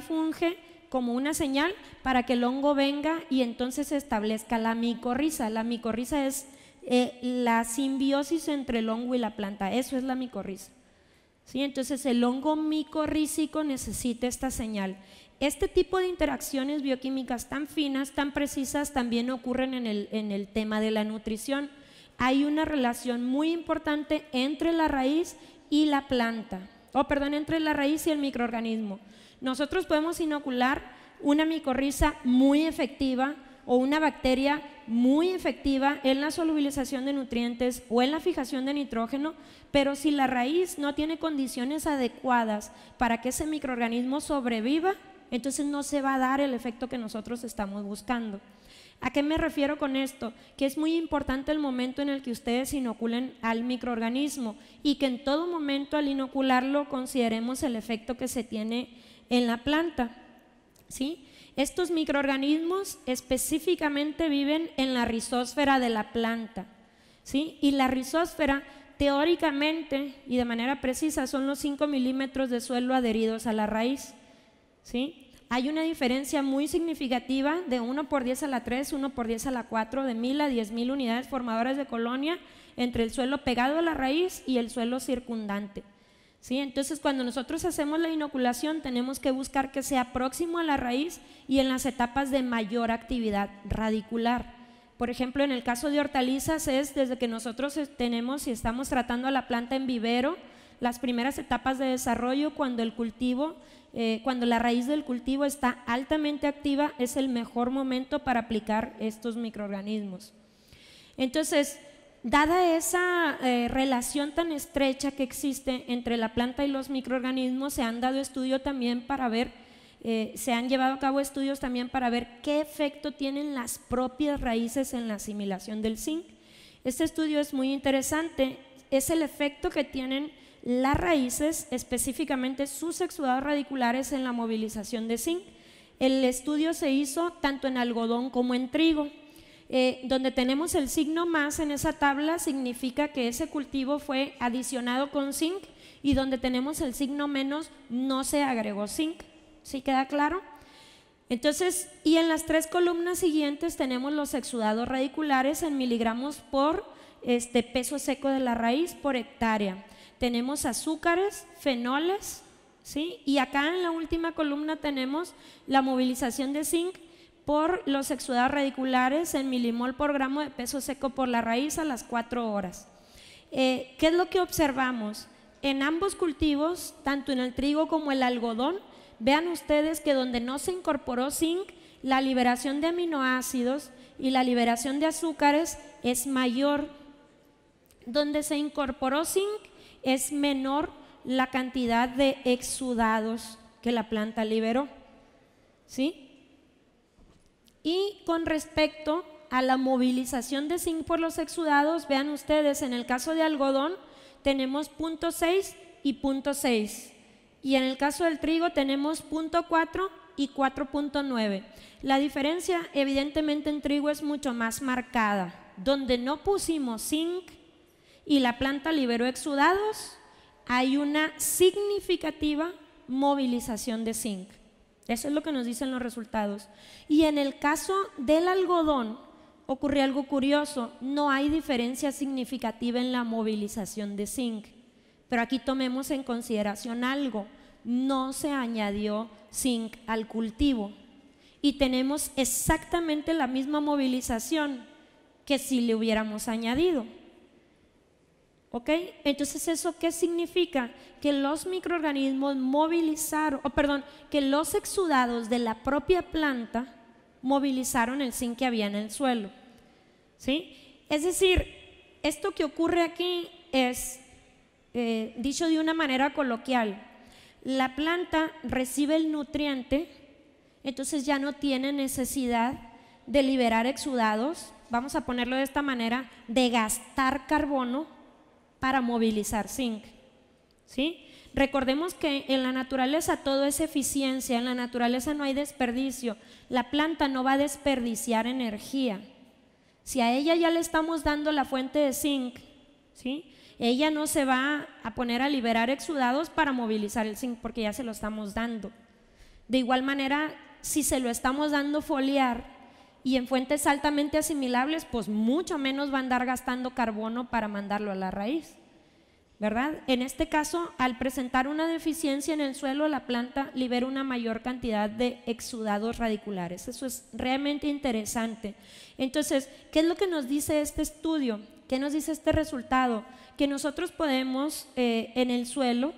funge como una señal para que el hongo venga y entonces se establezca la micorriza. La micorriza es eh, la simbiosis entre el hongo y la planta, eso es la micorriza. ¿sí? Entonces el hongo micorrízico necesita esta señal. Este tipo de interacciones bioquímicas tan finas, tan precisas, también ocurren en el, tema de la nutrición. Hay una relación muy importante entre la raíz y la planta, o perdón, entre la raíz y el microorganismo. Nosotros podemos inocular una micorriza muy efectiva o una bacteria muy efectiva en la solubilización de nutrientes o en la fijación de nitrógeno pero si la raíz no tiene condiciones adecuadas para que ese microorganismo sobreviva, entonces no se va a dar el efecto que nosotros estamos buscando. ¿A qué me refiero con esto? Que es muy importante el momento en el que ustedes inoculen al microorganismo y que en todo momento al inocularlo consideremos el efecto que se tiene en la planta. ¿Sí? Estos microorganismos específicamente viven en la rizósfera de la planta. ¿Sí? Y la rizósfera teóricamente y de manera precisa son los 5 milímetros de suelo adheridos a la raíz. ¿sí? Hay una diferencia muy significativa de 1 por 10 a la 3, 1 por 10 a la 4, de 1000 a 10.000 unidades formadoras de colonia entre el suelo pegado a la raíz y el suelo circundante. ¿Sí? Entonces, cuando nosotros hacemos la inoculación, tenemos que buscar que sea próximo a la raíz y en las etapas de mayor actividad radicular. Por ejemplo, en el caso de hortalizas es desde que nosotros eh, tenemos y estamos tratando a la planta en vivero, las primeras etapas de desarrollo cuando el cultivo, eh, cuando la raíz del cultivo está altamente activa, es el mejor momento para aplicar estos microorganismos. Entonces, dada esa eh, relación tan estrecha que existe entre la planta y los microorganismos, se han dado estudio también para ver eh, se han llevado a cabo estudios también para ver qué efecto tienen las propias raíces en la asimilación del zinc. Este estudio es muy interesante, es el efecto que tienen las raíces, específicamente sus exudados radiculares en la movilización de zinc. El estudio se hizo tanto en algodón como en trigo. Eh, donde tenemos el signo más en esa tabla significa que ese cultivo fue adicionado con zinc y donde tenemos el signo menos no se agregó zinc. ¿Sí queda claro? Entonces, y en las tres columnas siguientes tenemos los exudados radiculares en miligramos por este peso seco de la raíz por hectárea. Tenemos azúcares, fenoles, ¿sí? Y acá en la última columna tenemos la movilización de zinc por los exudados radiculares en milimol por gramo de peso seco por la raíz a las cuatro horas. Eh, ¿Qué es lo que observamos? En ambos cultivos, tanto en el trigo como el algodón, Vean ustedes que donde no se incorporó zinc, la liberación de aminoácidos y la liberación de azúcares es mayor. Donde se incorporó zinc es menor la cantidad de exudados que la planta liberó. ¿Sí? Y con respecto a la movilización de zinc por los exudados, vean ustedes, en el caso de algodón tenemos punto 6 y punto 6. Y en el caso del trigo tenemos 0.4 y 4.9. La diferencia evidentemente en trigo es mucho más marcada. Donde no pusimos zinc y la planta liberó exudados, hay una significativa movilización de zinc. Eso es lo que nos dicen los resultados. Y en el caso del algodón, ocurrió algo curioso, no hay diferencia significativa en la movilización de zinc. Pero aquí tomemos en consideración algo, no se añadió zinc al cultivo y tenemos exactamente la misma movilización que si le hubiéramos añadido. ¿Ok? Entonces, ¿eso qué significa? Que los microorganismos movilizaron, o oh, perdón, que los exudados de la propia planta movilizaron el zinc que había en el suelo. ¿Sí? Es decir, esto que ocurre aquí es eh, dicho de una manera coloquial, la planta recibe el nutriente, entonces ya no tiene necesidad de liberar exudados, vamos a ponerlo de esta manera, de gastar carbono para movilizar zinc. Recordemos que en la naturaleza todo es eficiencia, en la naturaleza no hay desperdicio. La planta no va a desperdiciar energía. Si a ella ya le estamos dando la fuente de zinc, ¿sí? Ella no se va a poner a liberar exudados para movilizar el zinc porque ya se lo estamos dando. De igual manera, si se lo estamos dando foliar y en fuentes altamente asimilables, pues mucho menos va a andar gastando carbono para mandarlo a la raíz. ¿Verdad? En este caso, al presentar una deficiencia en el suelo, la planta libera una mayor cantidad de exudados radiculares. Eso es realmente interesante. Entonces, ¿qué es lo que nos dice este estudio? ¿Qué nos dice este resultado? Que nosotros podemos eh, en el suelo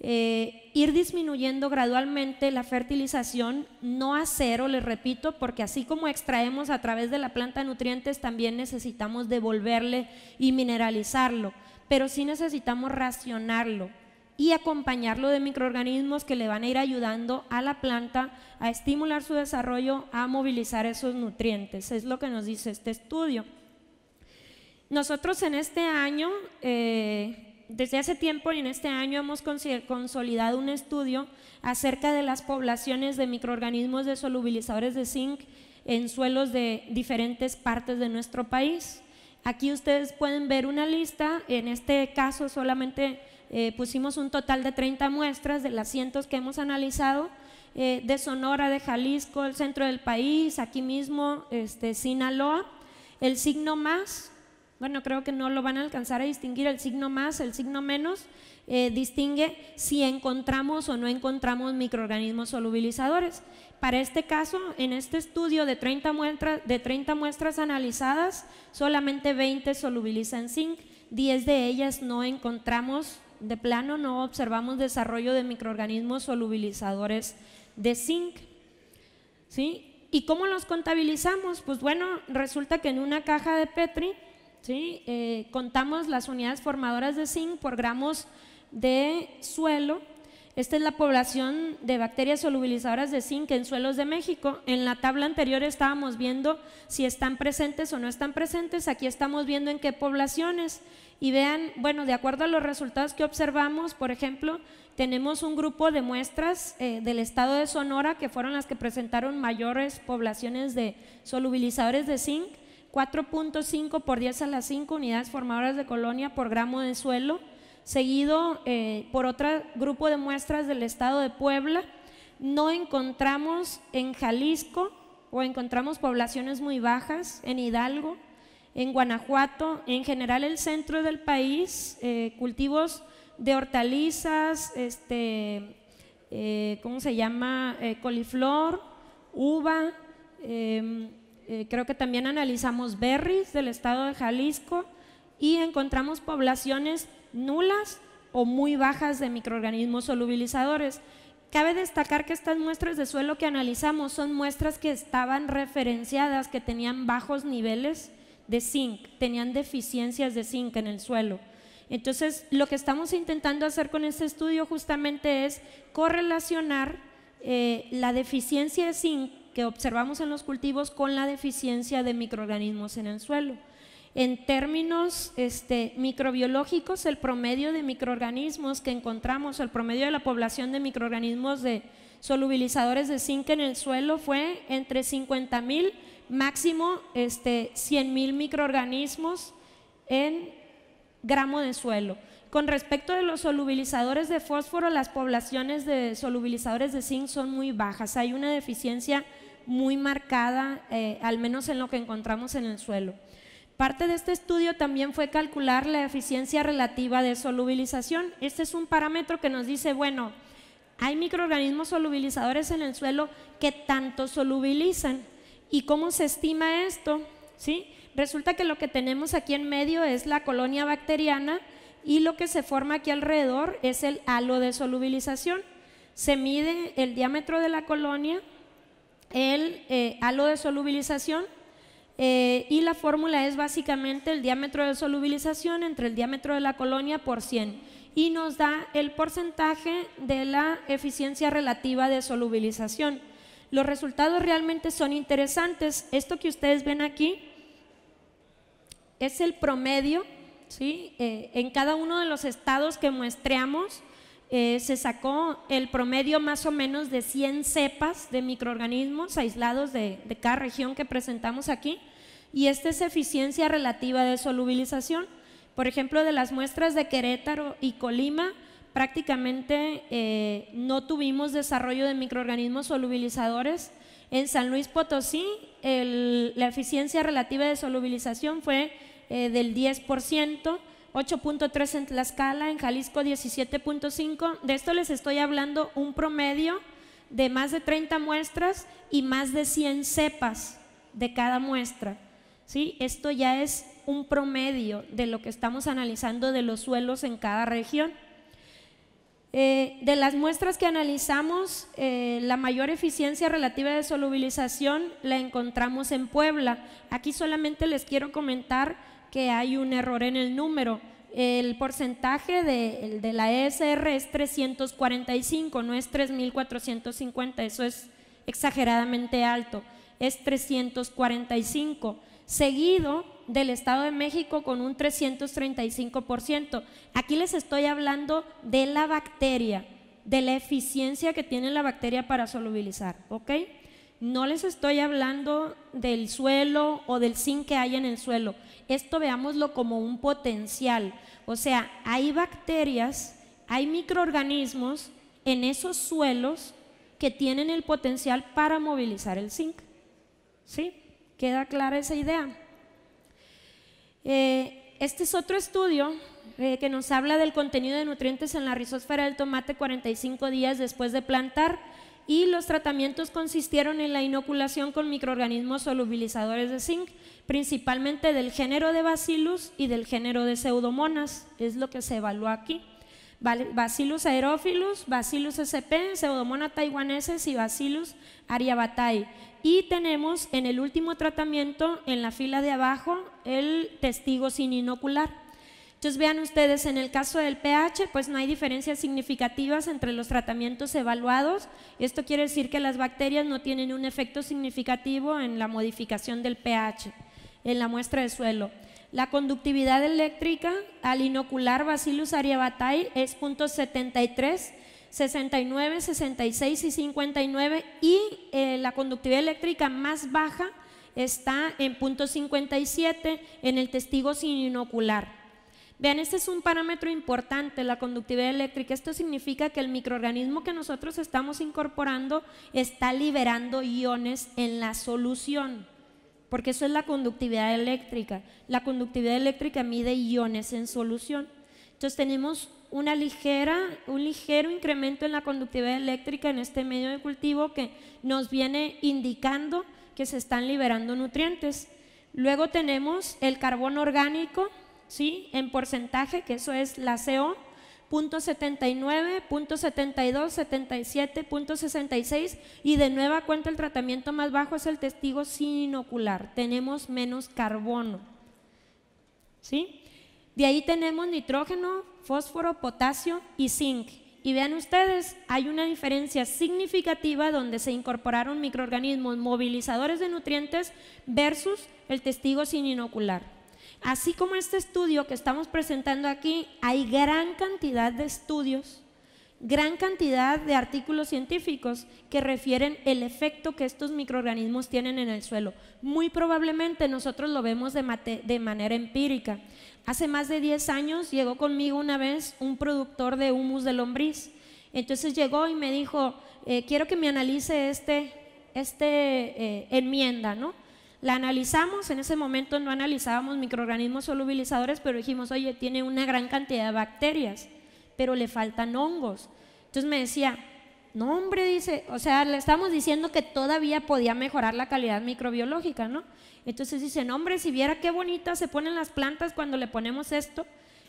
eh, ir disminuyendo gradualmente la fertilización, no a cero, les repito, porque así como extraemos a través de la planta nutrientes, también necesitamos devolverle y mineralizarlo, pero sí necesitamos racionarlo y acompañarlo de microorganismos que le van a ir ayudando a la planta a estimular su desarrollo, a movilizar esos nutrientes. Es lo que nos dice este estudio nosotros en este año, eh, desde hace tiempo y en este año hemos consolidado un estudio acerca de las poblaciones de microorganismos de solubilizadores de zinc en suelos de diferentes partes de nuestro país. Aquí ustedes pueden ver una lista, en este caso solamente eh, pusimos un total de 30 muestras de las cientos que hemos analizado, eh, de Sonora, de Jalisco, el centro del país, aquí mismo, este, Sinaloa. El signo más bueno, creo que no lo van a alcanzar a distinguir el signo más, el signo menos, eh, distingue si encontramos o no encontramos microorganismos solubilizadores. Para este caso, en este estudio de 30 muestras, de 30 muestras analizadas, solamente 20 solubilizan zinc, 10 de ellas no encontramos de plano, no observamos desarrollo de microorganismos solubilizadores de zinc. ¿Sí? ¿Y cómo los contabilizamos? Pues bueno, resulta que en una caja de Petri ¿sí? Eh, contamos las unidades formadoras de zinc por gramos de suelo. Esta es la población de bacterias solubilizadoras de zinc en suelos de México. En la tabla anterior estábamos viendo si están presentes o no están presentes. Aquí estamos viendo en qué poblaciones. Y vean, bueno, de acuerdo a los resultados que observamos, por ejemplo, tenemos un grupo de muestras eh, del estado de Sonora que fueron las que presentaron mayores poblaciones de solubilizadores de zinc 4.5 por 10 a las 5 unidades formadoras de colonia por gramo de suelo, seguido eh, por otro grupo de muestras del estado de Puebla. No encontramos en Jalisco o encontramos poblaciones muy bajas, en Hidalgo, en Guanajuato, en general el centro del país, eh, cultivos de hortalizas, este, eh, ¿cómo se llama? coliflor, uva. Em, eh, creo que también analizamos berries del estado de Jalisco y encontramos poblaciones nulas o muy bajas de microorganismos solubilizadores. Cabe destacar que estas muestras de suelo que analizamos son muestras que estaban referenciadas, que tenían bajos niveles de zinc, tenían deficiencias de zinc en el suelo. Entonces, lo que estamos intentando hacer con este estudio justamente es correlacionar eh, la deficiencia de zinc que observamos en los cultivos con la deficiencia de microorganismos en el suelo. En términos este, microbiológicos, el promedio de microorganismos que encontramos, el promedio de la población de microorganismos de solubilizadores de zinc en el suelo fue entre 50.000, máximo este, 100 mil microorganismos en gramo de suelo. Con respecto de los solubilizadores de fósforo, las poblaciones de solubilizadores de zinc son muy bajas. Hay una deficiencia muy marcada, eh, al menos en lo que encontramos en el suelo. Parte de este estudio también fue calcular la eficiencia relativa de solubilización. Este es un parámetro que nos dice, bueno, hay microorganismos solubilizadores en el suelo que tanto solubilizan. ¿Y cómo se estima esto? ¿Sí? Resulta que lo que tenemos aquí en medio es la colonia bacteriana y lo que se forma aquí alrededor es el halo de solubilización. Se mide el diámetro de la colonia, el eh, halo de solubilización eh, y la fórmula es básicamente el diámetro de solubilización entre el diámetro de la colonia por 100 y nos da el porcentaje de la eficiencia relativa de solubilización. Los resultados realmente son interesantes. Esto que ustedes ven aquí es el promedio ¿sí? Eh, en cada uno de los estados que muestreamos eh, se sacó el promedio más o menos de 100 cepas de microorganismos aislados de, cada región que presentamos aquí y esta es eficiencia relativa de solubilización. Por ejemplo, de las muestras de Querétaro y Colima, prácticamente eh, no tuvimos desarrollo de microorganismos solubilizadores. En San Luis Potosí, la eficiencia relativa de solubilización fue eh, del 10%. 8.3 en Tlaxcala, en Jalisco 17.5. De esto les estoy hablando un promedio de más de 30 muestras y más de 100 cepas de cada muestra. ¿sí? Esto ya es un promedio de lo que estamos analizando de los suelos en cada región. Eh, de las muestras que analizamos, eh, la mayor eficiencia relativa de solubilización la encontramos en Puebla. Aquí solamente les quiero comentar que hay un error en el número. El porcentaje de, la ESR es 345, no es 3450, eso es exageradamente alto, es 345, seguido del Estado de México con un 335%. Aquí les estoy hablando de la bacteria, de la eficiencia que tiene la bacteria para solubilizar, ¿ok? No les estoy hablando del suelo o del zinc que hay en el suelo esto veámoslo como un potencial. O sea, hay bacterias, hay microorganismos en esos suelos que tienen el potencial para movilizar el zinc. ¿Sí? ¿Queda clara esa idea? Eh, este es otro estudio eh, que nos habla del contenido de nutrientes en la rizosfera del tomate 45 días después de plantar y los tratamientos consistieron en la inoculación con microorganismos solubilizadores de zinc, principalmente del género de Bacillus y del género de Pseudomonas, es lo que se evaluó aquí. Bacillus aerophilus, Bacillus sp, Pseudomonas taiwaneses y Bacillus ariabatai. Y tenemos en el último tratamiento, en la fila de abajo, el testigo sin inocular. Entonces vean ustedes, en el caso del pH, pues no hay diferencias significativas entre los tratamientos evaluados. Esto quiere decir que las bacterias no tienen un efecto significativo en la modificación del pH en la muestra de suelo. La conductividad eléctrica al inocular Bacillus ariabatai es 0.73, 69, 66 y 59 y la conductividad eléctrica más baja está en 0.57 en el testigo sin inocular. Vean, este es un parámetro importante, la conductividad eléctrica. Esto significa que el microorganismo que nosotros estamos incorporando está liberando iones en la solución, porque eso es la conductividad eléctrica. La conductividad eléctrica mide iones en solución. Entonces tenemos una ligera, un ligero incremento en la conductividad eléctrica en este medio de cultivo que nos viene indicando que se están liberando nutrientes. Luego tenemos el carbón orgánico, ¿sí? En porcentaje, que eso es la CO, punto 72, 77, y de nueva cuenta el tratamiento más bajo es el testigo sin inocular, tenemos menos carbono, ¿sí? De ahí tenemos nitrógeno, fósforo, potasio y zinc. Y vean ustedes, hay una diferencia significativa donde se incorporaron microorganismos movilizadores de nutrientes versus el testigo sin inocular. Así como este estudio que estamos presentando aquí, hay gran cantidad de estudios, gran cantidad de artículos científicos que refieren el efecto que estos microorganismos tienen en el suelo. Muy probablemente nosotros lo vemos de, manera empírica. Hace más de 10 años llegó conmigo una vez un productor de humus de lombriz. Entonces llegó y me dijo, eh, quiero que me analice este, este eh, enmienda, ¿no? La analizamos, en ese momento no analizábamos microorganismos solubilizadores, pero dijimos, oye, tiene una gran cantidad de bacterias, pero le faltan hongos. Entonces me decía, no hombre, dice, o sea, le estamos diciendo que todavía podía mejorar la calidad microbiológica, ¿no? Entonces dice, no hombre, si viera qué bonitas se ponen las plantas cuando le ponemos esto.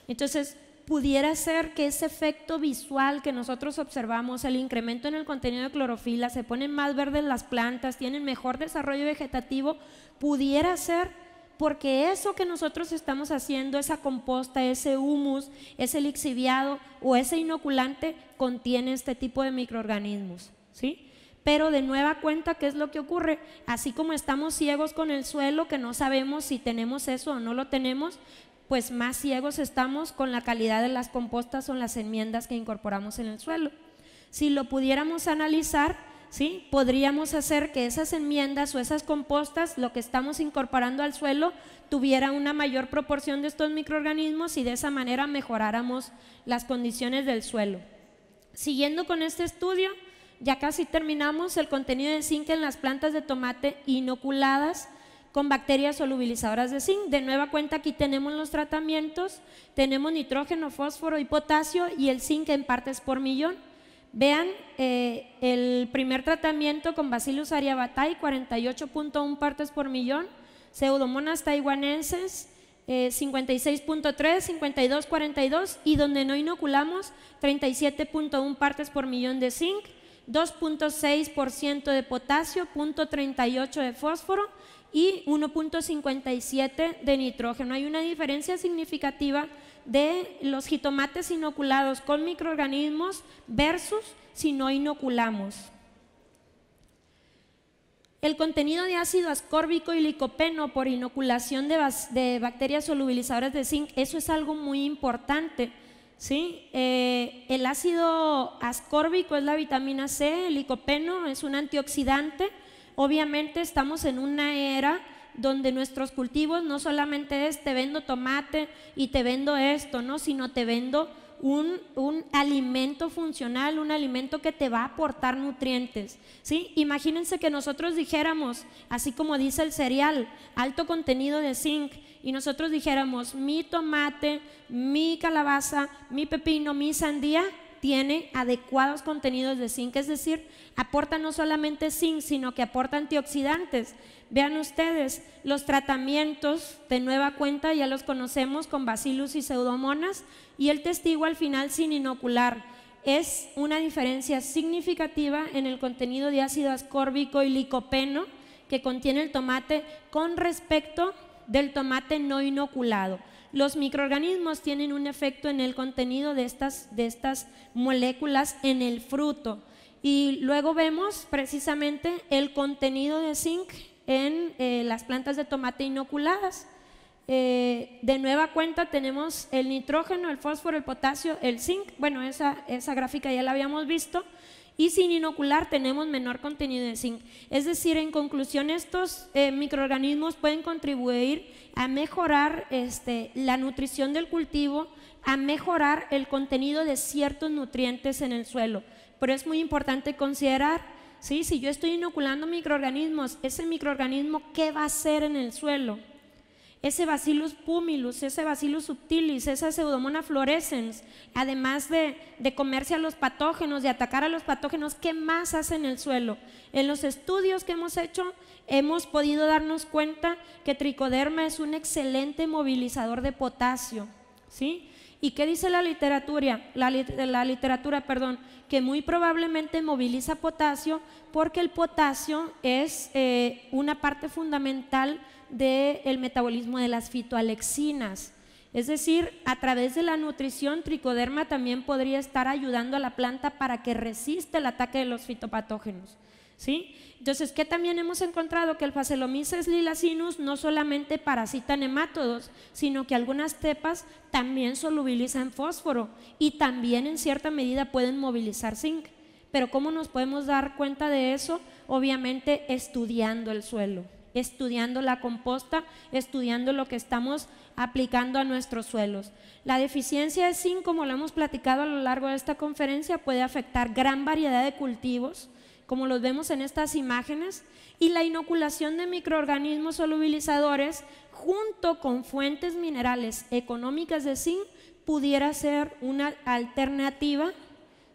Entonces pudiera ser que ese efecto visual que nosotros observamos, el incremento en el contenido de clorofila, se ponen más verdes las plantas, tienen mejor desarrollo vegetativo, pudiera ser porque eso que nosotros estamos haciendo, esa composta, ese humus, ese lixiviado o ese inoculante contiene este tipo de microorganismos, ¿sí? Pero de nueva cuenta, ¿qué es lo que ocurre? Así como estamos ciegos con el suelo, que no sabemos si tenemos eso o no lo tenemos, pues más ciegos estamos con la calidad de las compostas o las enmiendas que incorporamos en el suelo. Si lo pudiéramos analizar, ¿sí? podríamos hacer que esas enmiendas o esas compostas, lo que estamos incorporando al suelo, tuviera una mayor proporción de estos microorganismos y de esa manera mejoráramos las condiciones del suelo. Siguiendo con este estudio, ya casi terminamos el contenido de zinc en las plantas de tomate inoculadas con bacterias solubilizadoras de zinc. De nueva cuenta aquí tenemos los tratamientos, tenemos nitrógeno, fósforo y potasio y el zinc en partes por millón. Vean eh, el primer tratamiento con Bacillus ariabatai, 48.1 partes por millón, pseudomonas taiwanenses, 56.3, eh, 52.42 y donde no inoculamos, 37.1 partes por millón de zinc, 2.6% de potasio, 0.38 de fósforo y 1.57 de nitrógeno. Hay una diferencia significativa de los jitomates inoculados con microorganismos versus si no inoculamos. El contenido de ácido ascórbico y licopeno por inoculación de, bacterias solubilizadoras de zinc, eso es algo muy importante. ¿sí? Eh, el ácido ascórbico es la vitamina C, el licopeno es un antioxidante Obviamente estamos en una era donde nuestros cultivos no solamente es te vendo tomate y te vendo esto, ¿no? Sino te vendo un, alimento funcional, un alimento que te va a aportar nutrientes. ¿sí? Imagínense que nosotros dijéramos, así como dice el cereal, alto contenido de zinc, y nosotros dijéramos, mi tomate, mi calabaza, mi pepino, mi sandía, tiene adecuados contenidos de zinc, es decir, aporta no solamente zinc, sino que aporta antioxidantes. Vean ustedes, los tratamientos de nueva cuenta ya los conocemos con bacillus y pseudomonas y el testigo al final sin inocular. Es una diferencia significativa en el contenido de ácido ascórbico y licopeno que contiene el tomate con respecto del tomate no inoculado. Los microorganismos tienen un efecto en el contenido de estas, moléculas en el fruto. Y luego vemos precisamente el contenido de zinc en eh, las plantas de tomate inoculadas. Eh, de nueva cuenta tenemos el nitrógeno, el fósforo, el potasio, el zinc. Bueno, esa gráfica ya la habíamos visto y sin inocular tenemos menor contenido de zinc. Es decir, en conclusión, estos eh, microorganismos pueden contribuir a mejorar este, la nutrición del cultivo, a mejorar el contenido de ciertos nutrientes en el suelo. Pero es muy importante considerar, ¿sí? si yo estoy inoculando microorganismos, ese microorganismo, ¿qué va a hacer en el suelo? ese Bacillus pumilus, ese Bacillus subtilis, esa pseudomona fluorescens, además de, de comerse a los patógenos, de atacar a los patógenos, ¿qué más hace en el suelo? En los estudios que hemos hecho, hemos podido darnos cuenta que tricoderma es un excelente movilizador de potasio, ¿sí? ¿Y qué dice la literatura? La, literatura, perdón, que muy probablemente moviliza potasio porque el potasio es eh, una parte fundamental del metabolismo de las fitoalexinas. Es decir, a través de la nutrición, tricoderma también podría estar ayudando a la planta para que resista el ataque de los fitopatógenos. ¿sí? Entonces, ¿qué también hemos encontrado que el Phacelomyces lilacinus no solamente parasita nematodos, sino que algunas cepas también solubilizan fósforo y también en cierta medida pueden movilizar zinc. Pero ¿cómo nos podemos dar cuenta de eso? Obviamente estudiando el suelo, estudiando la composta, estudiando lo que estamos aplicando a nuestros suelos. La deficiencia de zinc, como lo hemos platicado a lo largo de esta conferencia, puede afectar gran variedad de cultivos, como los vemos en estas imágenes, y la inoculación de microorganismos solubilizadores junto con fuentes minerales económicas de zinc pudiera ser una alternativa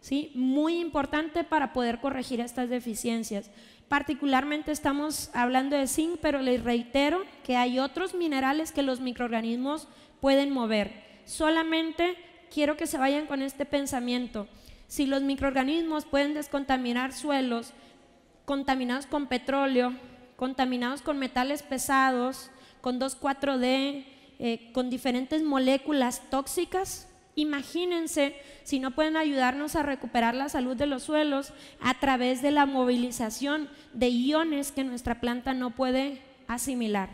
¿sí? muy importante para poder corregir estas deficiencias. Particularmente estamos hablando de zinc, pero les reitero que hay otros minerales que los microorganismos pueden mover. Solamente quiero que se vayan con este pensamiento. Si los microorganismos pueden descontaminar suelos contaminados con petróleo, contaminados con metales pesados, con 2,4-D, eh, con diferentes moléculas tóxicas, Imagínense si no pueden ayudarnos a recuperar la salud de los suelos a través de la movilización de iones que nuestra planta no puede asimilar.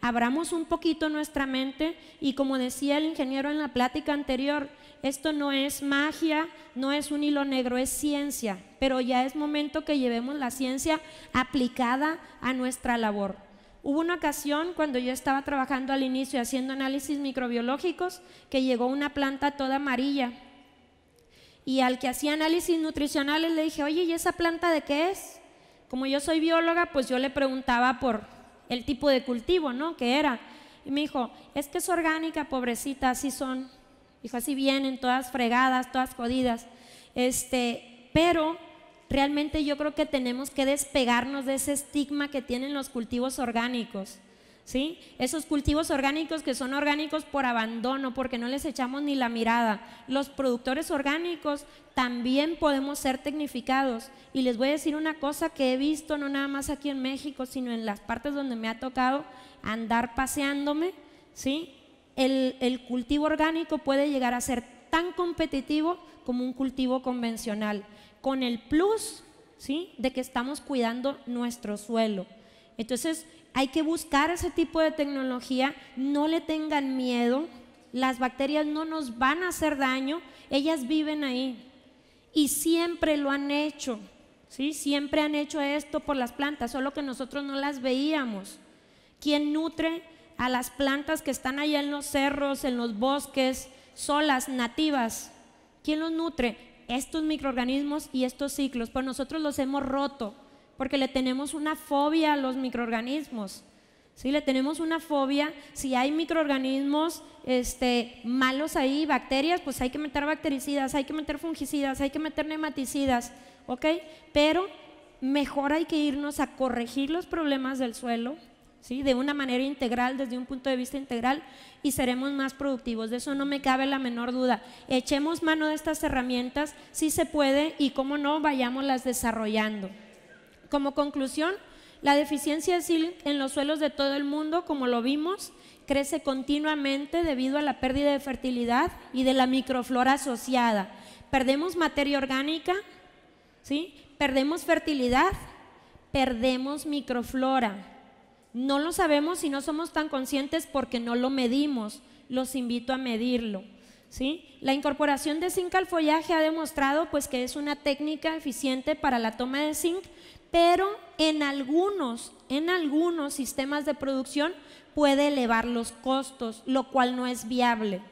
Abramos un poquito nuestra mente y como decía el ingeniero en la plática anterior, esto no es magia, no es un hilo negro, es ciencia, pero ya es momento que llevemos la ciencia aplicada a nuestra labor. Hubo una ocasión cuando yo estaba trabajando al inicio haciendo análisis microbiológicos que llegó una planta toda amarilla y al que hacía análisis nutricionales le dije, oye, ¿y esa planta de qué es? Como yo soy bióloga, pues yo le preguntaba por el tipo de cultivo, ¿no? ¿Qué era. Y me dijo, es que es orgánica, pobrecita, así son. Dijo, así vienen, todas fregadas, todas jodidas. Este, pero realmente yo creo que tenemos que despegarnos de ese estigma que tienen los cultivos orgánicos. ¿Sí? Esos cultivos orgánicos que son orgánicos por abandono, porque no les echamos ni la mirada. Los productores orgánicos también podemos ser tecnificados. Y les voy a decir una cosa que he visto, no nada más aquí en México, sino en las partes donde me ha tocado andar paseándome, ¿sí? el, cultivo orgánico puede llegar a ser tan competitivo como un cultivo convencional, con el plus ¿sí? de que estamos cuidando nuestro suelo. Entonces, hay que buscar ese tipo de tecnología, no le tengan miedo, las bacterias no nos van a hacer daño, ellas viven ahí y siempre lo han hecho, ¿sí? siempre han hecho esto por las plantas, solo que nosotros no las veíamos. ¿Quién nutre a las plantas que están allá en los cerros, en los bosques, solas, nativas. ¿Quién los nutre? Estos microorganismos y estos ciclos. Pues nosotros los hemos roto porque le tenemos una fobia a los microorganismos. Si le tenemos una fobia, si hay microorganismos este, malos ahí, bacterias, pues hay que meter bactericidas, hay que meter fungicidas, hay que meter nematicidas, ¿ok? Pero mejor hay que irnos a corregir los problemas del suelo, de una manera integral, desde un punto de vista integral, y seremos más productivos. De eso no me cabe la menor duda. Echemos mano de estas herramientas, si se puede, y cómo no, vayámoslas desarrollando. Como conclusión, la deficiencia de zinc en los suelos de todo el mundo, como lo vimos, crece continuamente debido a la pérdida de fertilidad y de la microflora asociada. Perdemos materia orgánica, ¿sí? perdemos fertilidad, perdemos microflora. No lo sabemos y no somos tan conscientes porque no lo medimos. Los invito a medirlo. ¿Sí? La incorporación de zinc al follaje ha demostrado pues, que es una técnica eficiente para la toma de zinc, pero en algunos, en algunos sistemas de producción puede elevar los costos, lo cual no es viable.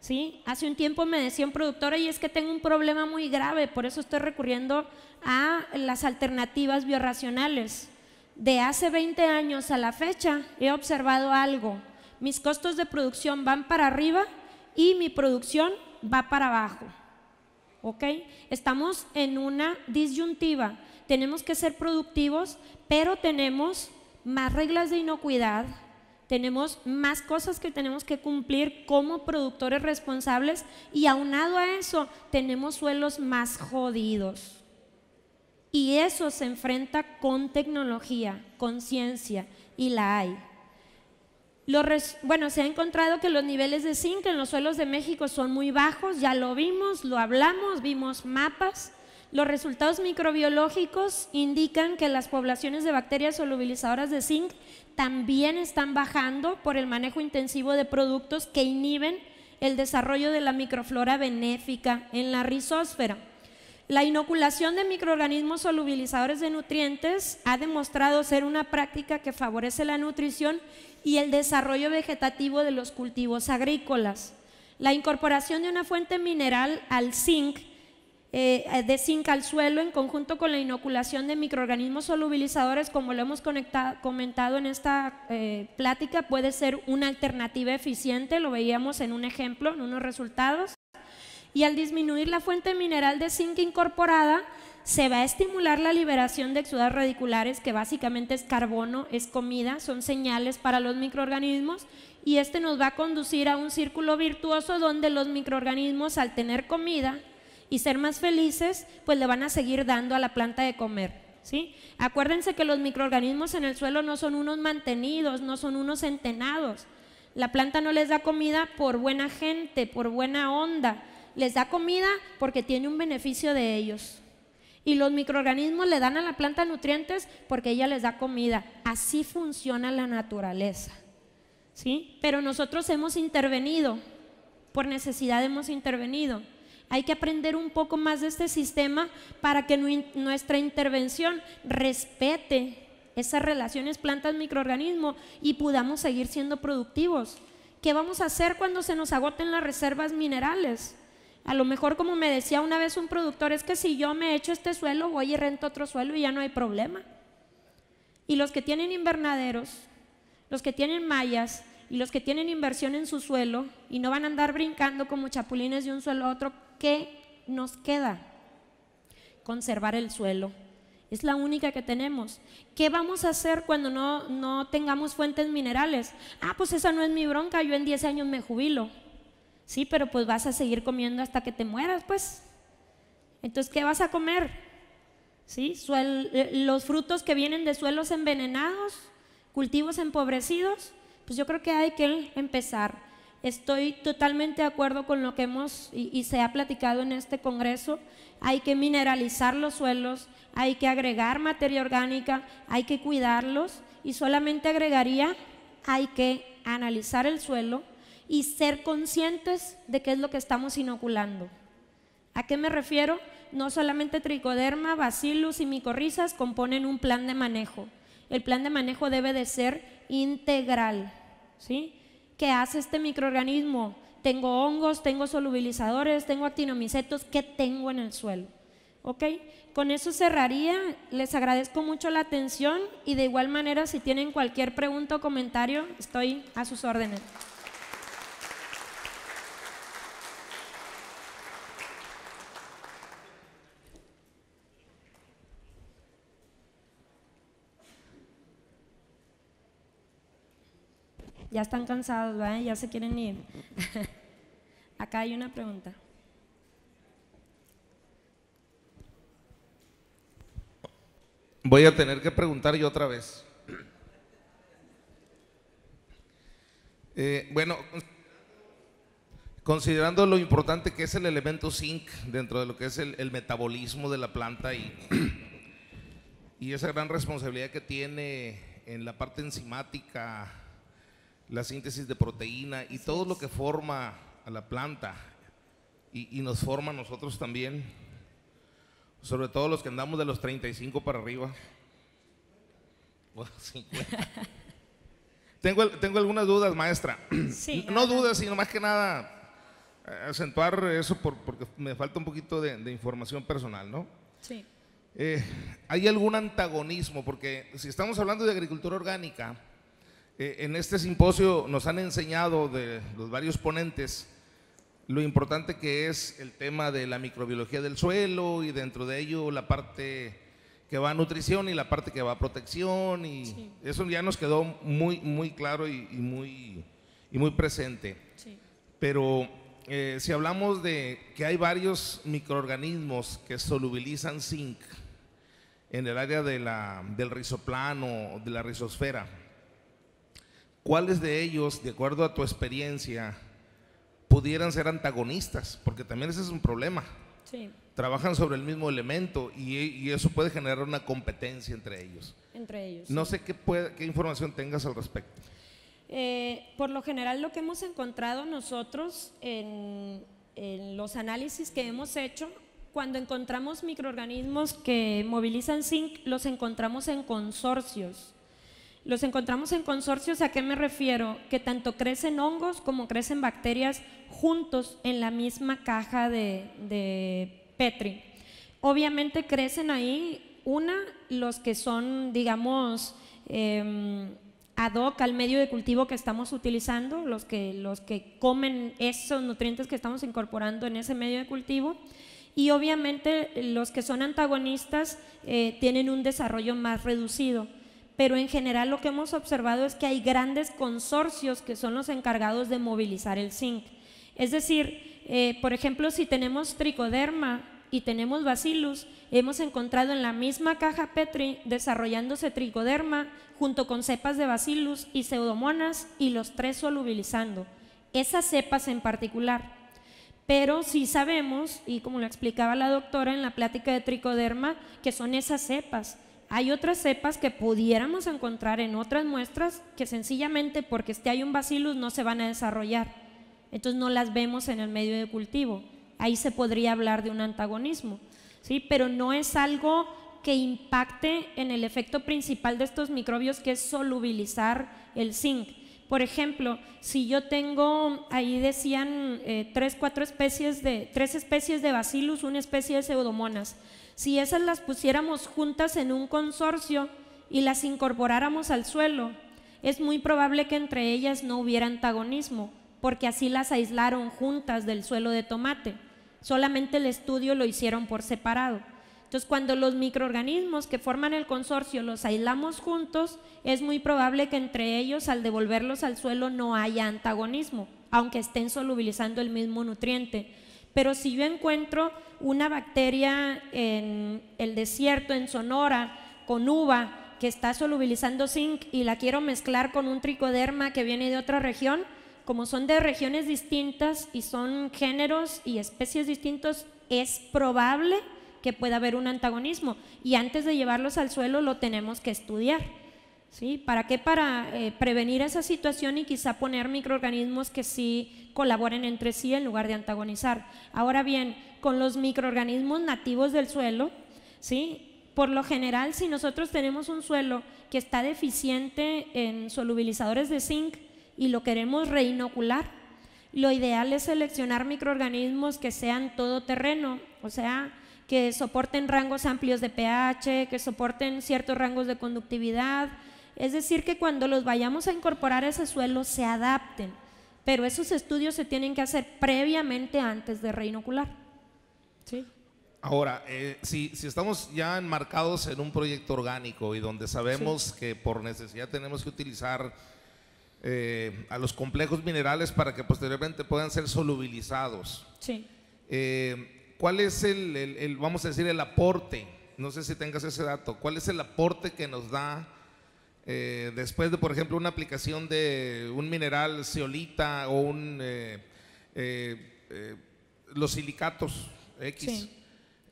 ¿Sí? Hace un tiempo me decía un productor, y es que tengo un problema muy grave, por eso estoy recurriendo a las alternativas biorracionales de hace 20 años a la fecha he observado algo. Mis costos de producción van para arriba y mi producción va para abajo. Estamos en una disyuntiva. Tenemos que ser productivos, pero tenemos más reglas de inocuidad, tenemos más cosas que tenemos que cumplir como productores responsables y aunado a eso tenemos suelos más jodidos. Y eso se enfrenta con tecnología, con ciencia, y la hay. bueno, se ha encontrado que los niveles de zinc en los suelos de México son muy bajos, ya lo vimos, lo hablamos, vimos mapas. Los resultados microbiológicos indican que las poblaciones de bacterias solubilizadoras de zinc también están bajando por el manejo intensivo de productos que inhiben el desarrollo de la microflora benéfica en la rizósfera. La inoculación de microorganismos solubilizadores de nutrientes ha demostrado ser una práctica que favorece la nutrición y el desarrollo vegetativo de los cultivos agrícolas. La incorporación de una fuente mineral al zinc, eh, de zinc al suelo, en conjunto con la inoculación de microorganismos solubilizadores, como lo hemos comentado en esta eh, plática, puede ser una alternativa eficiente, lo veíamos en un ejemplo, en unos resultados y al disminuir la fuente mineral de zinc incorporada, se va a estimular la liberación de exudas radiculares, que básicamente es carbono, es comida, son señales para los microorganismos, y este nos va a conducir a un círculo virtuoso donde los microorganismos, al tener comida y ser más felices, pues le van a seguir dando a la planta de comer. ¿sí? Acuérdense que los microorganismos en el suelo no son unos mantenidos, no son unos entenados. La planta no les da comida por buena gente, por buena onda les da comida porque tiene un beneficio de ellos. Y los microorganismos le dan a la planta nutrientes porque ella les da comida. Así funciona la naturaleza. ¿Sí? Pero nosotros hemos intervenido, por necesidad hemos intervenido. Hay que aprender un poco más de este sistema para que nuestra intervención respete esas relaciones plantas-microorganismo y podamos seguir siendo productivos. ¿Qué vamos a hacer cuando se nos agoten las reservas minerales? A lo mejor como me decía una vez un productor, es que si yo me echo este suelo, voy y rento otro suelo y ya no hay problema. Y los que tienen invernaderos, los que tienen mallas y los que tienen inversión en su suelo y no van a andar brincando como chapulines de un suelo a otro, ¿qué nos queda? Conservar el suelo. Es la única que tenemos. ¿Qué vamos a hacer cuando no, no tengamos fuentes minerales? Ah, pues esa no es mi bronca, yo en 10 años me jubilo. Sí, pero pues vas a seguir comiendo hasta que te mueras, pues. Entonces, ¿qué vas a comer? ¿Sí? Eh, los frutos que vienen de suelos envenenados, cultivos empobrecidos, pues yo creo que hay que empezar. Estoy totalmente de acuerdo con lo que hemos y se ha platicado en este Congreso. Hay que mineralizar los suelos, hay que agregar materia orgánica, hay que cuidarlos y solamente agregaría, hay que analizar el suelo, y ser conscientes de qué es lo que estamos inoculando. ¿A qué me refiero? No solamente tricoderma, bacillus y micorrizas componen un plan de manejo. El plan de manejo debe de ser integral. ¿sí? ¿Qué hace este microorganismo? Tengo hongos, tengo solubilizadores, tengo actinomicetos, ¿qué tengo en el suelo? Con eso cerraría. Les agradezco mucho la atención y de igual manera si tienen cualquier pregunta o comentario, estoy a sus órdenes. ya están cansados, ya se quieren ir. *laughs* Acá hay una pregunta. Voy a tener que preguntar yo otra vez. Eh, bueno, considerando lo importante que es el elemento zinc dentro de lo que es el, el metabolismo de la planta y, y esa gran responsabilidad que tiene en la parte enzimática, la síntesis de proteína y todo lo que forma a la planta y, nos forma a nosotros también, sobre todo los que andamos de los 35 para arriba. *laughs* tengo, tengo algunas dudas, maestra. *clears throat* no dudas, sino más que nada eh, acentuar eso porque me falta un poquito de, información personal, eh, ¿Hay algún antagonismo? Porque si estamos hablando de agricultura orgánica, eh, en este simposio nos han enseñado de los varios ponentes lo importante que es el tema de la microbiología del suelo y dentro de ello la parte que va a nutrición y la parte que va a protección y eso ya nos quedó muy, muy claro y, y muy, y muy presente. Pero eh, si hablamos de que hay varios microorganismos que solubilizan zinc en el área de la, del rizoplano, de la rizosfera, ¿Cuáles de ellos, de acuerdo a tu experiencia, pudieran ser antagonistas? Porque también ese es un problema. Sí. Trabajan sobre el mismo elemento y, eso puede generar una competencia entre ellos. Entre ellos. No sé qué, qué información tengas al respecto. Eh, por lo general lo que hemos encontrado nosotros en, en los análisis que hemos hecho, cuando encontramos microorganismos que movilizan zinc, los encontramos en consorcios. Los encontramos en consorcios, ¿a qué me refiero? Que tanto crecen hongos como crecen bacterias juntos en la misma caja de, Petri. Obviamente crecen ahí, una, los que son, digamos, em, ad hoc al medio de cultivo que estamos utilizando, los que, los que comen esos nutrientes que estamos incorporando en ese medio de cultivo. Y obviamente los que son antagonistas eh, tienen un desarrollo más reducido pero en general lo que hemos observado es que hay grandes consorcios que son los encargados de movilizar el zinc. Es decir, eh, por ejemplo, si tenemos tricoderma y tenemos bacillus, hemos encontrado en la misma caja Petri desarrollándose tricoderma junto con cepas de bacillus y pseudomonas y los tres solubilizando, esas cepas en particular. Pero sí sabemos, y como lo explicaba la doctora en la plática de tricoderma, que son esas cepas hay otras cepas que pudiéramos encontrar en otras muestras que sencillamente porque esté hay un bacillus no se van a desarrollar. Entonces no las vemos en el medio de cultivo. Ahí se podría hablar de un antagonismo, ¿sí? Pero no es algo que impacte en el efecto principal de estos microbios que es solubilizar el zinc. Por ejemplo, si yo tengo, ahí decían eh, tres, cuatro especies de, tres especies de bacillus, una especie de pseudomonas. Si esas las pusiéramos juntas en un consorcio y las incorporáramos al suelo, es muy probable que entre ellas no hubiera antagonismo, porque así las aislaron juntas del suelo de tomate. Solamente el estudio lo hicieron por separado. Entonces, cuando los microorganismos que forman el consorcio los aislamos juntos, es muy probable que entre ellos, al devolverlos al suelo, no haya antagonismo, aunque estén solubilizando el mismo nutriente. Pero si yo encuentro una bacteria en el desierto, en Sonora, con uva, que está solubilizando zinc y la quiero mezclar con un tricoderma que viene de otra región, como son de regiones distintas y son géneros y especies distintos, es probable que pueda haber un antagonismo. Y antes de llevarlos al suelo lo tenemos que estudiar. ¿Sí? ¿Para qué? Para eh, prevenir esa situación y quizá poner microorganismos que sí colaboren entre sí en lugar de antagonizar. Ahora bien, con los microorganismos nativos del suelo, ¿sí? Por lo general, si nosotros tenemos un suelo que está deficiente en solubilizadores de zinc y lo queremos reinocular, lo ideal es seleccionar microorganismos que sean todoterreno, o sea, que soporten rangos amplios de pH, que soporten ciertos rangos de conductividad, es decir, que cuando los vayamos a incorporar a ese suelo se adapten, pero esos estudios se tienen que hacer previamente antes de reinocular. Ahora, eh, si, estamos ya enmarcados en un proyecto orgánico y donde sabemos que por necesidad tenemos que utilizar eh, a los complejos minerales para que posteriormente puedan ser solubilizados. Eh, ¿Cuál es el, vamos a decir, el aporte? No sé si tengas ese dato. ¿Cuál es el aporte que nos da después de, por ejemplo, una aplicación de un mineral ceolita o un, los silicatos? X.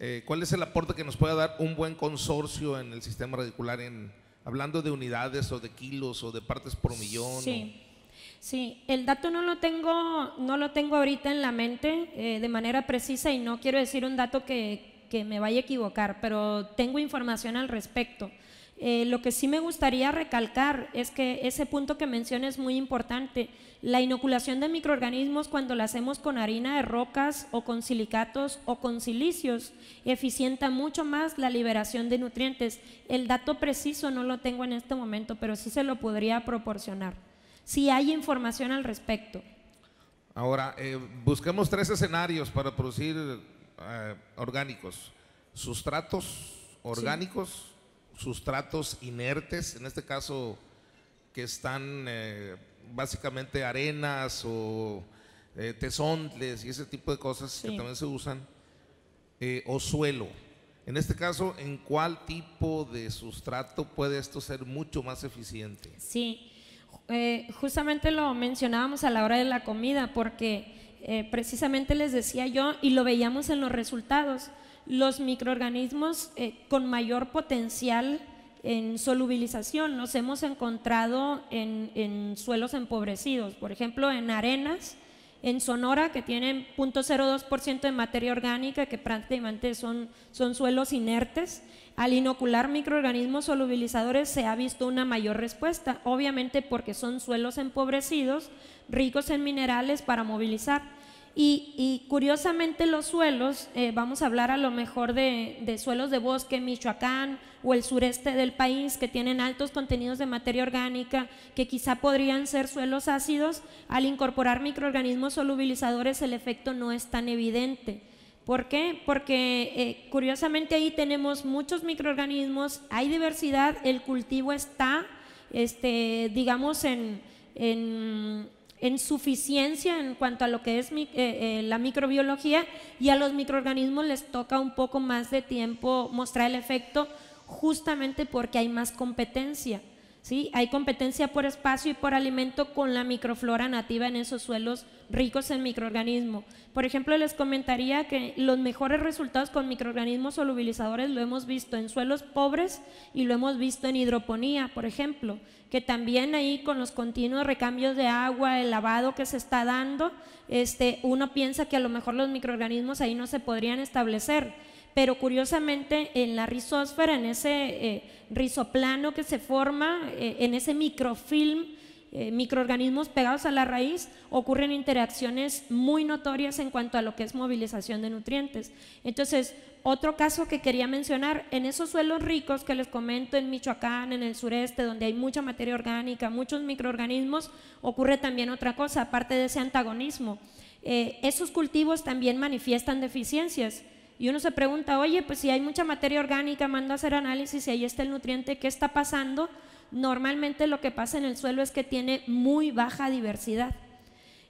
Eh, ¿Cuál es el aporte que nos puede dar un buen consorcio en el sistema radicular, en, hablando de unidades o de kilos o de partes por millón? Sí, el dato no lo tengo, no lo tengo ahorita en la mente eh, de manera precisa y no quiero decir un dato que, me vaya a equivocar, pero tengo información al respecto. Eh, lo que sí me gustaría recalcar es que ese punto que menciona es muy importante. La inoculación de microorganismos cuando la hacemos con harina de rocas o con silicatos o con silicios eficienta mucho más la liberación de nutrientes. El dato preciso no lo tengo en este momento, pero sí se lo podría proporcionar, si hay información al respecto. Ahora, eh, busquemos tres escenarios para producir eh, orgánicos. Sustratos orgánicos, sustratos inertes, en este caso que están... Eh, básicamente arenas o eh, tesontles y ese tipo de cosas que también se usan, eh, o suelo. En este caso, ¿en cuál tipo de sustrato puede esto ser mucho más eficiente? Sí, eh, justamente lo mencionábamos a la hora de la comida, porque precisamente les decía yo, y lo veíamos en los resultados, los microorganismos con mayor potencial en solubilización nos hemos encontrado en, suelos empobrecidos, por ejemplo en arenas, en Sonora que tienen 0.02% de materia orgánica que prácticamente son, son suelos inertes. Al inocular microorganismos solubilizadores se ha visto una mayor respuesta, obviamente porque son suelos empobrecidos, ricos en minerales para movilizar. Y, curiosamente los suelos, eh, vamos a hablar a lo mejor de, de, suelos de bosque, Michoacán, o el sureste del país que tienen altos contenidos de materia orgánica, que quizá podrían ser suelos ácidos, al incorporar microorganismos solubilizadores el efecto no es tan evidente. ¿Por qué? Porque eh, curiosamente ahí tenemos muchos microorganismos, hay diversidad, el cultivo está, este, digamos, en, suficiencia en cuanto a lo que es eh, eh, la microbiología y a los microorganismos les toca un poco más de tiempo mostrar el efecto justamente porque hay más competencia. ¿sí? Hay competencia por espacio y por alimento con la microflora nativa en esos suelos ricos en microorganismos. Por ejemplo, les comentaría que los mejores resultados con microorganismos solubilizadores lo hemos visto en suelos pobres y lo hemos visto en hidroponía, por ejemplo, que también ahí con los continuos recambios de agua, el lavado que se está dando, este, uno piensa que a lo mejor los microorganismos ahí no se podrían establecer pero curiosamente en la rizosfera, en ese eh, rizoplano que se forma, eh, en ese microfilm, eh, microorganismos pegados a la raíz, ocurren interacciones muy notorias en cuanto a lo que es movilización de nutrientes. Entonces, otro caso que quería mencionar, en esos suelos ricos que les comento en Michoacán, en el sureste, donde hay mucha materia orgánica, muchos microorganismos, ocurre también otra cosa, aparte de ese antagonismo. esos cultivos también manifiestan deficiencias. Y uno se pregunta, oye, pues si hay mucha materia orgánica, mando a hacer análisis si ahí está el nutriente, ¿qué está pasando? Normalmente lo que pasa en el suelo es que tiene muy baja diversidad.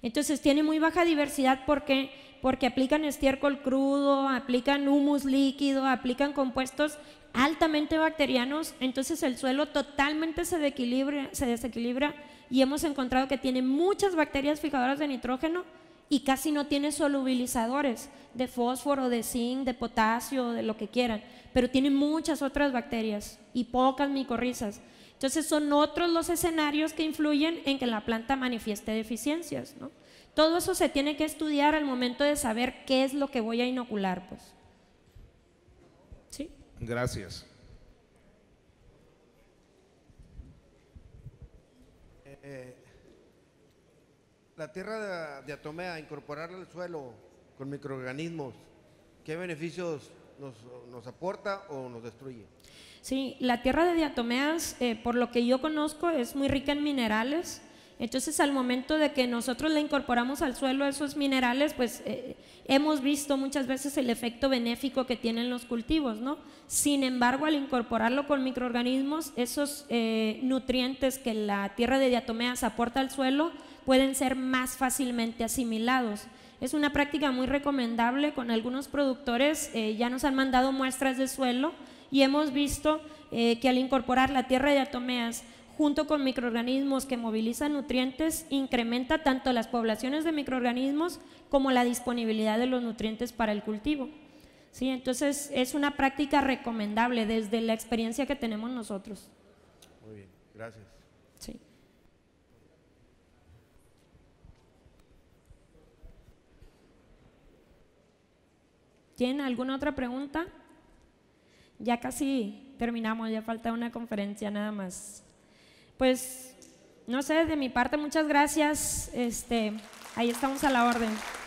Entonces tiene muy baja diversidad porque porque aplican estiércol crudo, aplican humus líquido, aplican compuestos altamente bacterianos, entonces el suelo totalmente se desequilibra y hemos encontrado que tiene muchas bacterias fijadoras de nitrógeno y casi no tiene solubilizadores de fósforo, de zinc, de potasio, de lo que quieran, pero tiene muchas otras bacterias y pocas micorrizas. Entonces son otros los escenarios que influyen en que la planta manifieste deficiencias. Todo eso se tiene que estudiar al momento de saber qué es lo que voy a inocular. Pues. ¿Sí? Gracias. Eh, eh, la tierra de, diatomeas incorporarla al suelo con microorganismos, ¿qué beneficios nos, aporta o nos destruye? Sí, la tierra de diatomeas, eh, por lo que yo conozco, es muy rica en minerales. Entonces, al momento de que nosotros la incorporamos al suelo esos minerales, pues eh, hemos visto muchas veces el efecto benéfico que tienen los cultivos, ¿no? Sin embargo, al incorporarlo con microorganismos, esos eh, nutrientes que la tierra de diatomeas aporta al suelo, pueden ser más fácilmente asimilados. Es una práctica muy recomendable, con algunos productores eh, ya nos han mandado muestras de suelo y hemos visto eh, que al incorporar la tierra de atomeas junto con microorganismos que movilizan nutrientes, incrementa tanto las poblaciones de microorganismos como la disponibilidad de los nutrientes para el cultivo. ¿Sí? Entonces es una práctica recomendable desde la experiencia que tenemos nosotros. Muy bien, gracias. ¿Tienen alguna otra pregunta? Ya casi terminamos, ya falta una conferencia nada más. Pues, no sé, de mi parte muchas gracias. Este, ahí estamos a la orden.